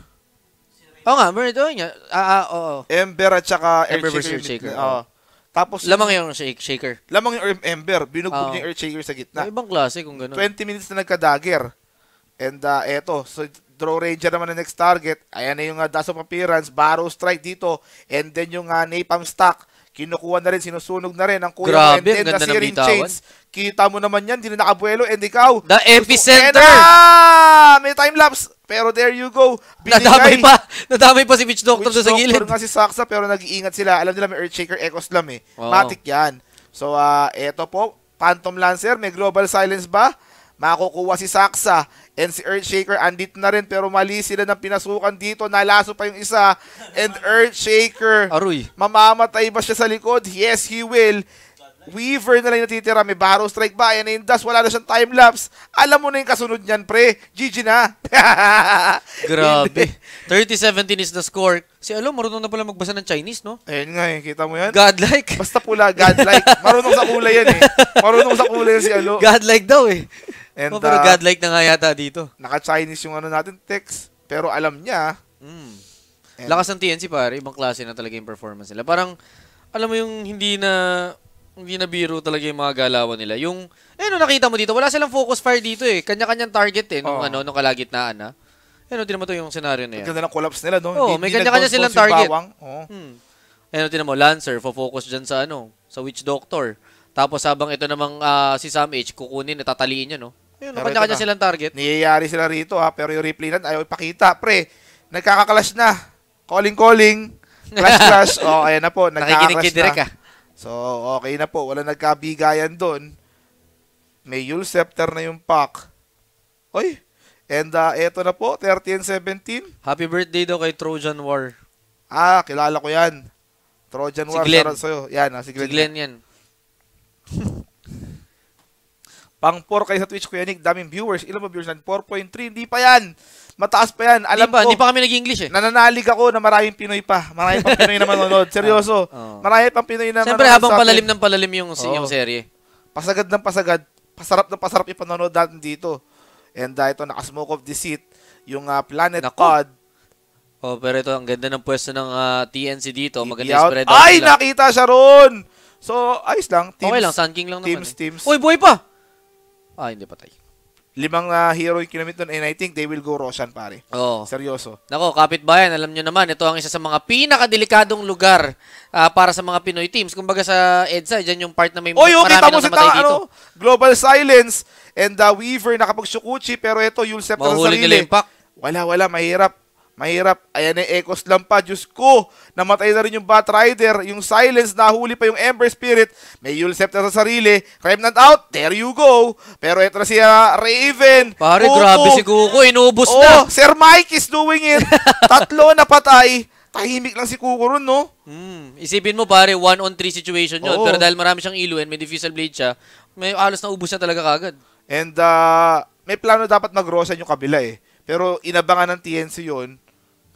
Oo oh, nga, meron ito nga. Ah, ah, oo. Ember at saka Ember Earthshaker. Earthshaker. Oo. Oh. Tapos lamang yung shake, shaker. Lamang yung earth ember, binugbog oh. niya yung earth shaker sa gitna. May ibang klase kung gano'n. 20 minutes na nagka-dagger. And uh, eto, so draw ranger naman na next target. Ayan na yung uh, dash of appearance, barrow strike dito. And then yung uh, napalm stack, kinukuha na rin, sinusunog na rin ang kuya Grabe, and then the searing chains. Kita mo naman yan, hindi na nakabuelo and ikaw. The epicenter! Gusto, and, ah, may time lapse. Pero there you go. Binigay. Nadamay pa. Nadamay pa si Witch Doctor Witch sa gilid. Witch Doctor nga si Saksa pero nag-iingat sila. Alam nila may Earthshaker Echo Slam eh. Oo. Matik yan. So, uh, eto po. Phantom Lancer. May Global Silence ba? Makukuha si Saksa. And si Earthshaker andit na rin pero mali sila ng pinasukan dito. Nalaso pa yung isa. And Earthshaker. Aruy. Mamamatay ba siya sa likod? Yes, he will. Weaver na lang natitira. May Barrow Strike ba? Yan Indas. Wala na siyang time-lapse. Alam mo na yung kasunod niyan, pre. GG na. Grabe. 30-17 is the score. Si Alo, marunong na pala magbasa ng Chinese, no? Ayun nga eh. Kita mo yan? Godlike. Basta pula, godlike. Marunong sa kulay yan eh. Marunong sa kulay yan si Alo. Godlike daw eh. And, oh, pero uh, godlike na nga yata dito. Naka-Chinese yung ano natin, text. Pero alam niya. Mm. And, Lakas ng TNC, pare. Ibang klase na talaga yung performance nila. Parang, alam mo yung hindi na hindi na biro talaga yung mga galawan nila. Yung, eh, no, nakita mo dito, wala silang focus fire dito eh. Kanya-kanyang target eh, nung, oh. ano, nung kalagitnaan ha. Ah. Ano, eh, din mo to yung senaryo na yan. Ganda ng collapse nila, no? Oo, oh, may kanya-kanya silang target. Bawang. Oh. Hmm. Ano, tinan mo, Lancer, focus dyan sa ano, sa Witch Doctor. Tapos habang ito namang uh, si Sam H, kukunin, natataliin niya, no? Ayun, kanya-kanya silang target. Niyayari sila rito ha, ah, pero yung replay na ayaw ipakita. Pre, nagkakaklash na. Calling, calling. Clash, clash. oh, ayan na po. Nakikinig kay Direk ah. So, okay na po. Wala nagkabigayan doon. May Yule Scepter na yung pack. Oy! And uh, eto na po, 30 Happy birthday daw kay Trojan War. Ah, kilala ko yan. Trojan si War. Glenn. Sa'yo. Yan, ah, si Glenn. Si Glenn yan. Pang 4 kayo sa Twitch, Kuya Nick. Daming viewers. Ilan ba viewers natin? 4.3. Hindi pa yan. Mataas pa yan. Alam ba, ko. Hindi pa kami nag-English eh. Nananalig ako na maraming Pinoy pa. Maraming pang Pinoy na manonood. Seryoso. Oh. Ah, ah. Marami pang Pinoy na Siyempre, habang palalim ng palalim yung, oh. yung serye. Pasagad ng pasagad. Pasarap ng pasarap yung panonood natin dito. And uh, ito, naka-smoke of deceit. Yung uh, Planet Naku. Pod. Oh, pero ito, ang ganda ng pwesto ng uh, TNC dito. Maganda spread out. Ay, nakita siya ron! So, ayos lang. Teams, okay lang, Sun King lang naman. Teams, eh. teams. Uy, buhay pa! Ah, hindi patay. Limang uh, hero yung kinamit nun and I think they will go Roshan, pare. Oo. Seryoso. Nako, kapitbayan, alam nyo naman, ito ang isa sa mga pinakadelikadong lugar uh, para sa mga Pinoy teams. Kumbaga sa EDSA, dyan yung part na may Oy, marami kita mo ta, dito. Ano, global silence and the uh, ah, Weaver nakapagsukuchi pero ito Yulsep na sa sarili. Nila impact. Wala, wala, mahirap Mahirap. Ayan eh, Ecos lang pa. Diyos ko, namatay na rin yung Batrider. Yung Silence, nahuli pa yung Ember Spirit. May Yulsep na sa sarili. Remnant out. There you go. Pero ito na si ah, Raven. Pare, Kuko. grabe si Kuko. Inubos oh, na. Sir Mike is doing it. Tatlo na patay. Tahimik lang si Kuko ron, no? Hmm. Isipin mo, pare, one on three situation yun. Oo. Pero dahil marami siyang ilo and may diffusal blade siya, may alas na ubus na talaga kagad. And uh, may plano dapat mag yung kabila eh. Pero inabangan ng TNC yon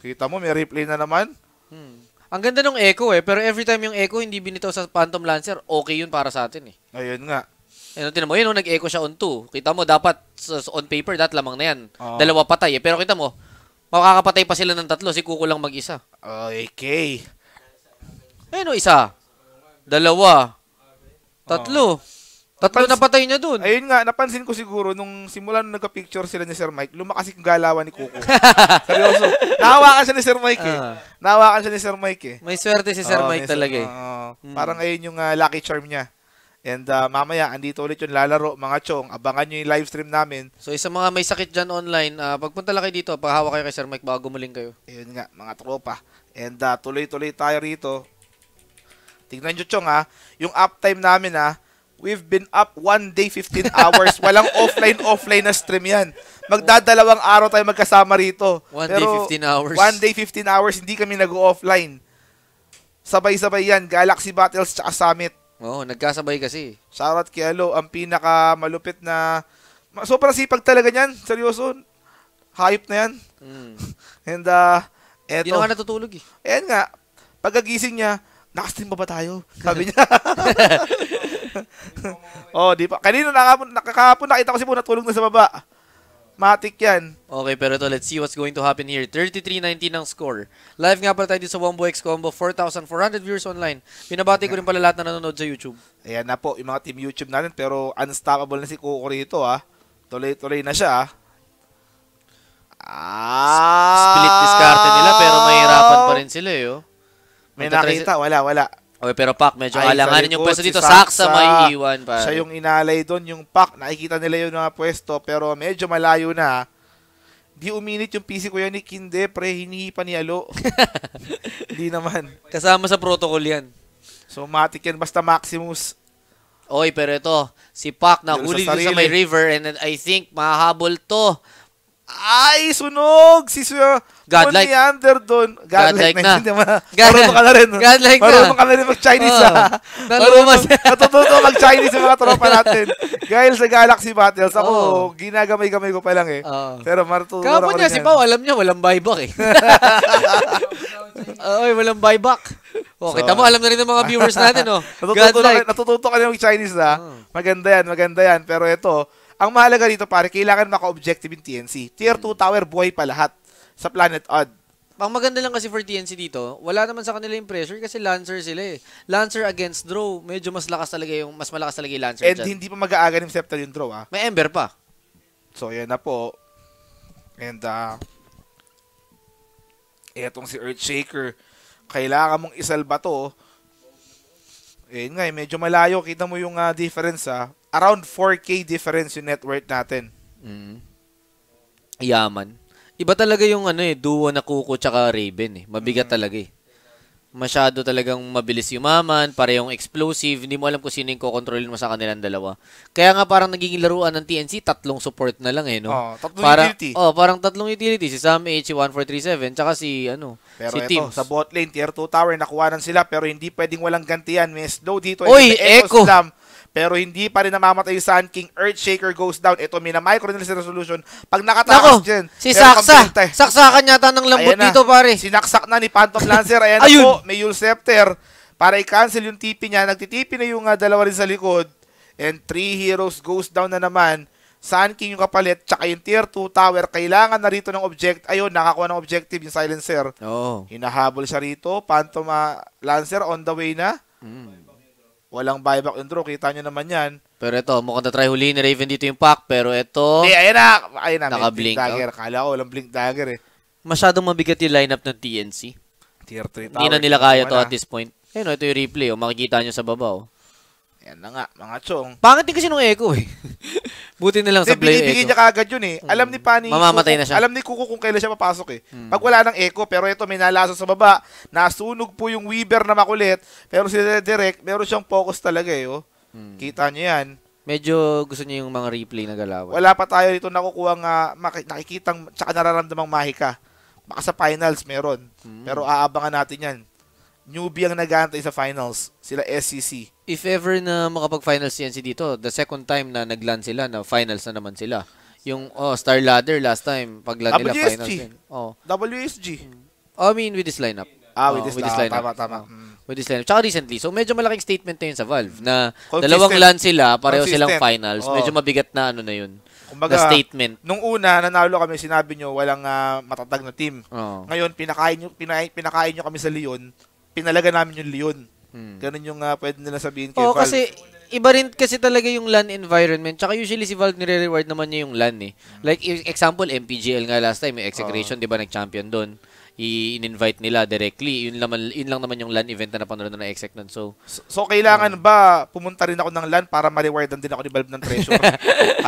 Kita mo, may replay na naman. Hmm. Ang ganda ng echo eh, pero every time yung echo hindi binitaw sa Phantom Lancer, okay yun para sa atin eh. Ayun nga. Ano tinan mo, yun, oh, nag-echo siya on 2. Kita mo, dapat on paper, dat lamang na yan. Oh. Dalawa patay eh. Pero kita mo, makakapatay pa sila ng tatlo, si Kuko lang mag-isa. Okay. Ayun no, oh, isa. Dalawa. Tatlo. Oh. Tatlo na patay niya doon. Ayun nga, napansin ko siguro nung simula nung nagka-picture sila ni Sir Mike, lumakas yung galawan ni Coco. Seryoso. Nahawakan siya ni Sir Mike eh. Ah. Nahawakan siya ni Sir Mike eh. May swerte si Sir Oo, ah, Mike talaga eh. oo. Ah, mm. Parang ayun yung ah, lucky charm niya. And ah, mamaya, andito ulit yung lalaro, mga chong. Abangan nyo yung live stream namin. So, isa mga may sakit dyan online, ah, pagpunta lang kayo dito, pahawa kayo kay Sir Mike bago muling kayo. Ayun nga, mga tropa. And ah, tuloy-tuloy tayo rito. Tignan nyo, Chong, ha. Ah, yung uptime namin, ha. We've been up one day, 15 hours. Walang offline-offline na stream yan. Magdadalawang araw tayo magkasama rito. One Pero, day, 15 hours. One day, 15 hours. Hindi kami nag-offline. Sabay-sabay yan. Galaxy Battles tsaka Summit. Oo, oh, nagkasabay kasi. Shoutout kay Alo. Ang pinaka malupit na... Sobrang sipag talaga niyan. Seryoso. Hype na yan. Mm. And, uh, eto. Hindi nga natutulog eh. Ayan nga. Pagkagising niya, nakastream pa ba tayo? Sabi niya. oh, di pa. Kanina nakapon, nakakapon nakita ko si Bo natulog na sa baba. Matik yan. Okay, pero to let's see what's going to happen here. 33-19 ang score. Live nga pala tayo dito sa Wombo X Combo, 4,400 viewers online. Pinabati ko rin pala lahat na nanonood sa YouTube. Ayan na po, yung mga team YouTube natin, pero unstoppable na si Kuko rito, ha. Ah. Tuloy-tuloy na siya, ha. Ah! Split discarte nila, pero mahirapan pa rin sila, eh, oh. May nakita, wala, wala. Okay, pero Pac, medyo Ay, alanganin yung pwesto si dito. Saksa, Saksa may iwan pa. Siya yung inalay doon. Yung Pac, nakikita nila yung mga pwesto, pero medyo malayo na. Di uminit yung PC ko yan ni Kinde, pre, hinihi pa ni Alo. Hindi naman. Kasama sa protocol yan. So, matik yan. Basta Maximus. Oy, pero ito, si Pac nahuli sa, sa may river and I think mahabol to ay, sunog! Si Sir Godlike. Leander doon. Godlike, Godlike na. Hindi ma- God marunong ka na rin. Godlike na. Marunong ka na rin mag-Chinese. Oh. marunong mas... natututo mag-Chinese yung mga tropa natin. Gail sa Galaxy Battles. Ako, oh. ginagamay-gamay ko pa lang eh. Oh. Pero marunong Kapo niya, si Pao, alam niya, walang buyback eh. Oy, eh, walang buyback. Oh, so, kita mo, alam na rin ng mga viewers natin, oh. natututo, god natututo ka na mag-Chinese na. Maganda yan, maganda yan. Pero ito, ang mahalaga dito pare, kailangan maka-objective yung TNC. Tier 2 mm. tower, buhay pa lahat sa Planet Odd. Ang maganda lang kasi for TNC dito, wala naman sa kanila yung pressure kasi Lancer sila eh. Lancer against Draw, medyo mas lakas talaga yung, mas malakas talaga yung Lancer And dyan. hindi pa mag-aaga ng Scepter yung Draw ah. May Ember pa. So, yan na po. And, uh, etong si Earthshaker, kailangan mong isalba to. Eh nga, medyo malayo. Kita mo yung uh, difference ah around 4K difference yung net worth natin. Mm. Yaman. Iba talaga yung ano eh, duo na Kuko tsaka Raven eh. Mabigat mm. talaga eh. Masyado talagang mabilis umaman, parehong explosive, hindi mo alam kung sino yung kokontrolin mo sa kanilang dalawa. Kaya nga parang naging laruan ng TNC, tatlong support na lang eh, no? Oh, tatlong Para, utility. Oh, parang tatlong utility. Si Sam H, 1437, tsaka si, ano, pero si ito, Teams. sa bot lane, tier 2 tower, nakuha sila, pero hindi pwedeng walang gantian. May slow dito. Oy, Echo! Slam. Pero hindi pa rin namamatay yung Sun King. Earthshaker goes down. Ito, may na-micro Resolution. Pag nakatakas Nako, dyan. Si Saksa. Saksakan yata ng lambot dito, pare. Sinaksak na ni Phantom Lancer. Ayan, Ayun. na po, may Yule Scepter. Para i-cancel yung TP niya. Nagtitipi na yung uh, dalawa rin sa likod. And three heroes goes down na naman. Sun King yung kapalit, tsaka yung tier 2 tower, kailangan na rito ng object. Ayun, nakakuha ng objective yung silencer. Oo. Oh. Hinahabol siya rito. Phantom uh, Lancer on the way na. Mm. Walang buyback yung draw. Kita nyo naman yan. Pero ito, mukhang na-try huli ni Raven dito yung pack. Pero ito... Eh, ayun na! Ayun na, Naka-blink dagger. Out. Kala ko, walang blink dagger eh. Masyadong mabigat yung lineup ng TNC. Tier 3 tower. Hindi na nila kaya to at this point. Ayun, ito yung replay. Oh. Makikita nyo sa baba. Oh. Yan na nga, mga chong. Pangit din kasi nung echo eh. Buti na lang sa play binibigay echo. niya kagad yun eh. Alam ni mm. Pani, Mamamatay na siya. Alam ni Kuko kung kailan siya papasok eh. Mm. Pag wala nang echo, pero ito may nalaso sa baba. Nasunog po yung Weaver na makulit. Pero si Derek, meron siyang focus talaga eh. Oh. Mm. Kita niya yan. Medyo gusto niya yung mga replay na galaw. Wala pa tayo dito nakukuha nga uh, nakikitang tsaka nararamdamang mahika. Baka sa finals meron. Pero aabangan natin yan. Newbie ang nag sa finals. Sila SCC if ever na makapag-finals yan si dito, the second time na naglan sila, na finals na naman sila. Yung oh, Star Ladder last time, paglan nila WSG. finals din. Oh. WSG. Mm. Oh, I mean, with this lineup. Ah, with, oh, this, with this lineup. Ah, tama, tama. Oh. With this lineup. Tsaka recently, so medyo malaking statement na yun sa Valve na Consistent. dalawang LAN sila, pareho Consistent. silang finals. Oh. Medyo mabigat na ano na yun. Kumbaga, na statement. Nung una, nanalo kami, sinabi nyo, walang uh, matatag na team. Oh. Ngayon, pinakain nyo, pinakain, pinakain nyo kami sa Leon, pinalaga namin yung Leon. Hmm. Ganun yung uh, pwede nila sabihin kay Oo, Valve. kasi iba rin kasi talaga yung LAN environment. Tsaka usually si Valve nire-reward naman niya yung LAN eh. Hmm. Like e-, example, MPGL nga last time, may execration, uh, di ba, nag-champion doon i-invite nila directly. Yun, laman, yun lang naman yung LAN event na napanood na na-exec nun. So, so, so kailangan um, ba pumunta rin ako ng LAN para ma-rewardan din ako ni Valve ng treasure?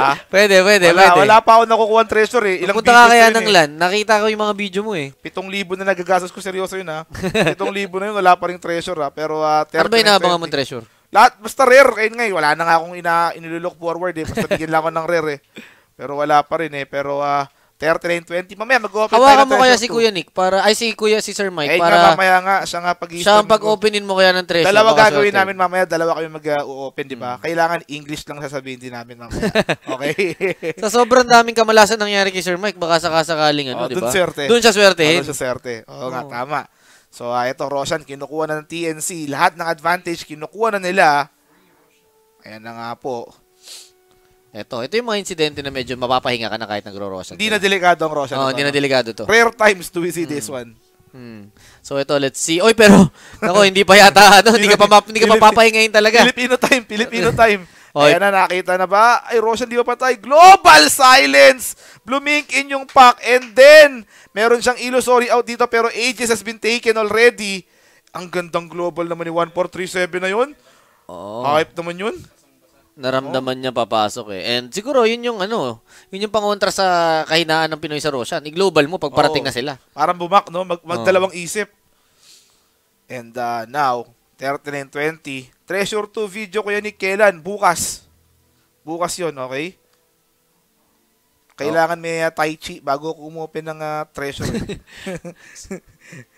ha? Pwede, pwede, wala, pwede. Wala pa ako nakukuha ng treasure eh. Ilang Pumunta ka kaya ng eh. LAN? Nakita ko yung mga video mo eh. 7,000 na nagagastos ko. Seryoso yun ha. 7,000 na yun. Wala pa rin treasure ha. Pero uh, ah, 30 Ano ba inaabangan mong treasure? Lahat, basta rare. Kayo ngayon, eh, wala na nga akong ina, inilulook forward eh. Basta bigyan lang ako ng rare eh. Pero wala pa rin eh. Pero uh, 30-20. Mamaya mag-open Hawakan mo kaya si Kuya Nick para ay si Kuya si Sir Mike eh, para nga, mamaya nga siya nga pag Siya ang pag-openin mo kaya ng treasure. Dalawa gagawin namin mamaya, dalawa kami mag-open, di ba? Hmm. Kailangan English lang sasabihin din namin mamaya. Okay? sa sobrang daming kamalasan nangyari kay Sir Mike, baka sakasakaling ano, oh, di ba? Doon swerte. Doon siya swerte. Oh, doon siya swerte. Oo oh. nga, tama. So, uh, ah, ito, Roshan, kinukuha na ng TNC. Lahat ng advantage, kinukuha na nila. Ayan na nga po. Ito, ito yung mga insidente na medyo mapapahinga ka na kahit nagro-rosa. Hindi na delikado ang rosa. Oh, ano, hindi na ano? delikado to. Rare times do we see mm. this one. Hmm. So ito, let's see. Oy, pero ako, hindi pa yata ano, hindi ka pa hindi ka papapahingahin talaga. Filipino time, Filipino time. Oy. Ayan na, nakita na ba? Ay, Roshan, di ba patay? Global silence! Blooming in yung pack. And then, meron siyang illusory out dito pero ages has been taken already. Ang gandang global naman ni 1437 na yun. Oh. Hype naman yun. Naramdaman niya papasok eh. And siguro yun yung ano, yun yung pangontra sa kahinaan ng Pinoy sa Russia. I-global mo pag parating na sila. Parang bumak, no? Mag, magdalawang oh. isip. And uh, now, 3920, Treasure 2 video ko yan ni Kelan bukas. Bukas yon okay? Kailangan oh. may uh, tai chi bago ko umopen ng uh, treasure.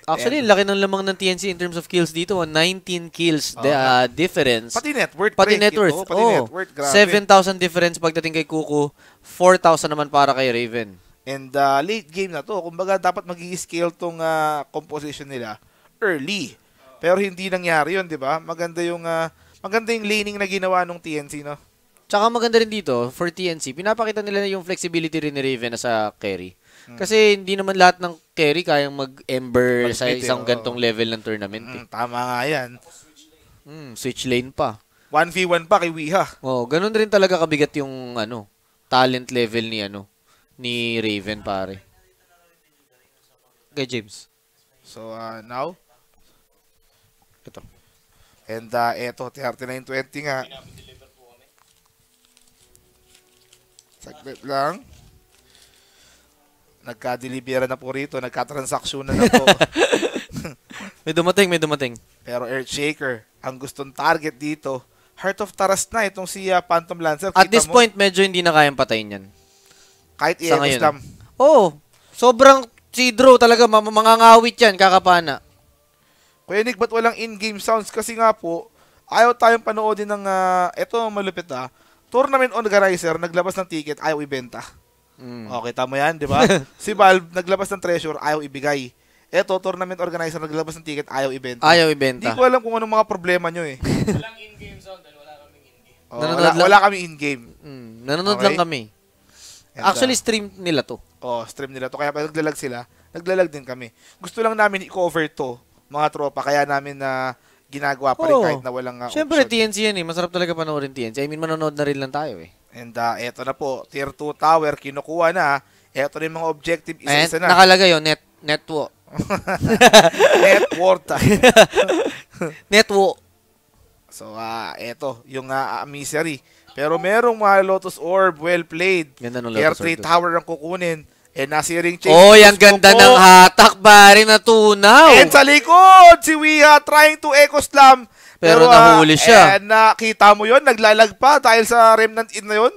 Actually, laki ng lamang ng TNC in terms of kills dito. 19 kills the, uh, difference. Pati net worth. Pati net worth. Ito, pati oh, net worth. 7,000 difference pagdating kay Kuku. 4,000 naman para kay Raven. And uh, late game na to, kumbaga dapat magi-scale tong uh, composition nila early. Pero hindi nangyari yun, di ba? Maganda yung uh, maganda yung laning na ginawa ng TNC, no? Tsaka maganda rin dito, for TNC, pinapakita nila yung flexibility rin ni Raven as a carry. Mm. Kasi hindi naman lahat ng carry kayang mag-ember sa eh, isang eh, gantong level ng tournament. Mm, eh. Tama nga yan. Mm, switch lane pa. 1v1 pa kay Wiha. oh, ganun rin talaga kabigat yung ano, talent level ni ano ni Raven pare. Okay, James. So uh, now ito. And uh, ito, 39-20 nga. Saglit lang nagka delivera na po rito, nagka-transaksyon na, na po. may dumating, may dumating. Pero Earthshaker, ang gustong target dito, Heart of Taras na itong si uh, Phantom Lancer. At this mo, point, medyo hindi na kayang patayin yan. Kahit i-Enos Oo. Oh, sobrang sidro talaga. Mga mangangawit yan, kakapana. Kuya Nick, ba't walang in-game sounds? Kasi nga po, ayaw tayong panoodin ng, uh, eto malupit ah, Tournament Organizer, naglabas ng ticket, ayaw ibenta. Mm. Okay, oh, tama yan, di ba? si Valve naglabas ng treasure, ayaw ibigay. Eto, tournament organizer naglabas ng ticket, ayaw ibenta. Ayaw ibenta. Hindi ko alam kung anong mga problema nyo eh. Walang in-game sound, wala kaming in-game. Oh, wala, lang. wala kami in-game. Mm, nanonood okay? lang kami. And Actually, uh, stream nila to. Oh, stream nila to. Kaya pag naglalag sila, naglalag din kami. Gusto lang namin i-cover to, mga tropa. Kaya namin na uh, ginagawa pa rin oh, kahit na walang uh, Siyempre, option. TNC yan eh. Masarap talaga panoorin TNC. I mean, manonood na rin lang tayo eh. And uh, eto na po, tier 2 tower, kinukuha na. Eto na yung mga objective, isa-isa na. Nakalagay yun, net, netwo. Network tayo. netwo. So, uh, eto, yung uh, misery. Pero merong mga Lotus Orb, well played. Ganda ng Lotus Tier 3 tower ang kukunin. And nasa ring change. Oh, ang ganda po. ng hatak, na tunaw. And sa likod, si Wiha trying to eco slam pero, Pero ah, nahuli siya. And eh, nakita uh, mo yon naglalagpa dahil sa remnant in na yun.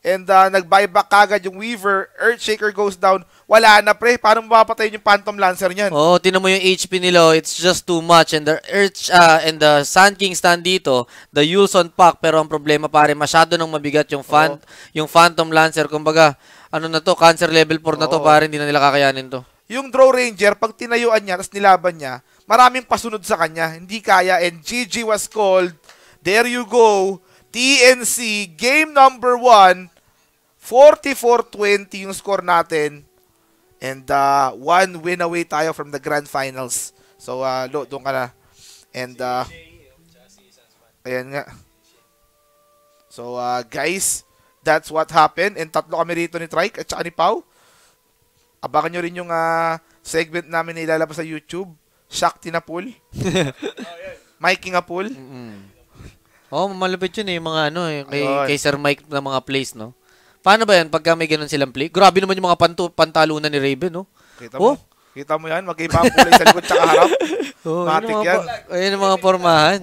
And uh, ah, nag-buyback kagad yung Weaver. Earthshaker goes down. Wala na pre. Paano mapapatayin yung Phantom Lancer niyan? Oo, oh, tinan mo yung HP nila. It's just too much. And the Earth, uh, and the Sand King stand dito. The Yules on pack. Pero ang problema pare, masyado nang mabigat yung, fan, oh. yung Phantom Lancer. Kumbaga, ano na to, cancer level 4 oh. na to. Pare, hindi na nila kakayanin to. Yung Draw Ranger, pag tinayuan niya, tapos nilaban niya, maraming pasunod sa kanya. Hindi kaya. And GG was called. There you go. TNC, game number 1. 44-20 yung score natin. And uh, one win away tayo from the grand finals. So, uh, Lo, doon ka na. And, uh, ayan nga. So, uh, guys, that's what happened. And tatlo kami rito ni Trike at saka ni Pau. Abangan nyo rin yung uh, segment namin na ilalabas sa YouTube. Shakti na pool. Mikey nga pool. Oo, Oh, malupit yun eh, mga ano eh, kay, Ayun. kay Sir Mike na mga plays, no? Paano ba yan pagka may ganun silang play? Grabe naman yung mga pantalo na ni Raven, no? Kita mo, oh. kita mo yan, magkaiba ang kulay sa likod tsaka harap. Oh, Matik yan. Mga, yung mga formahan.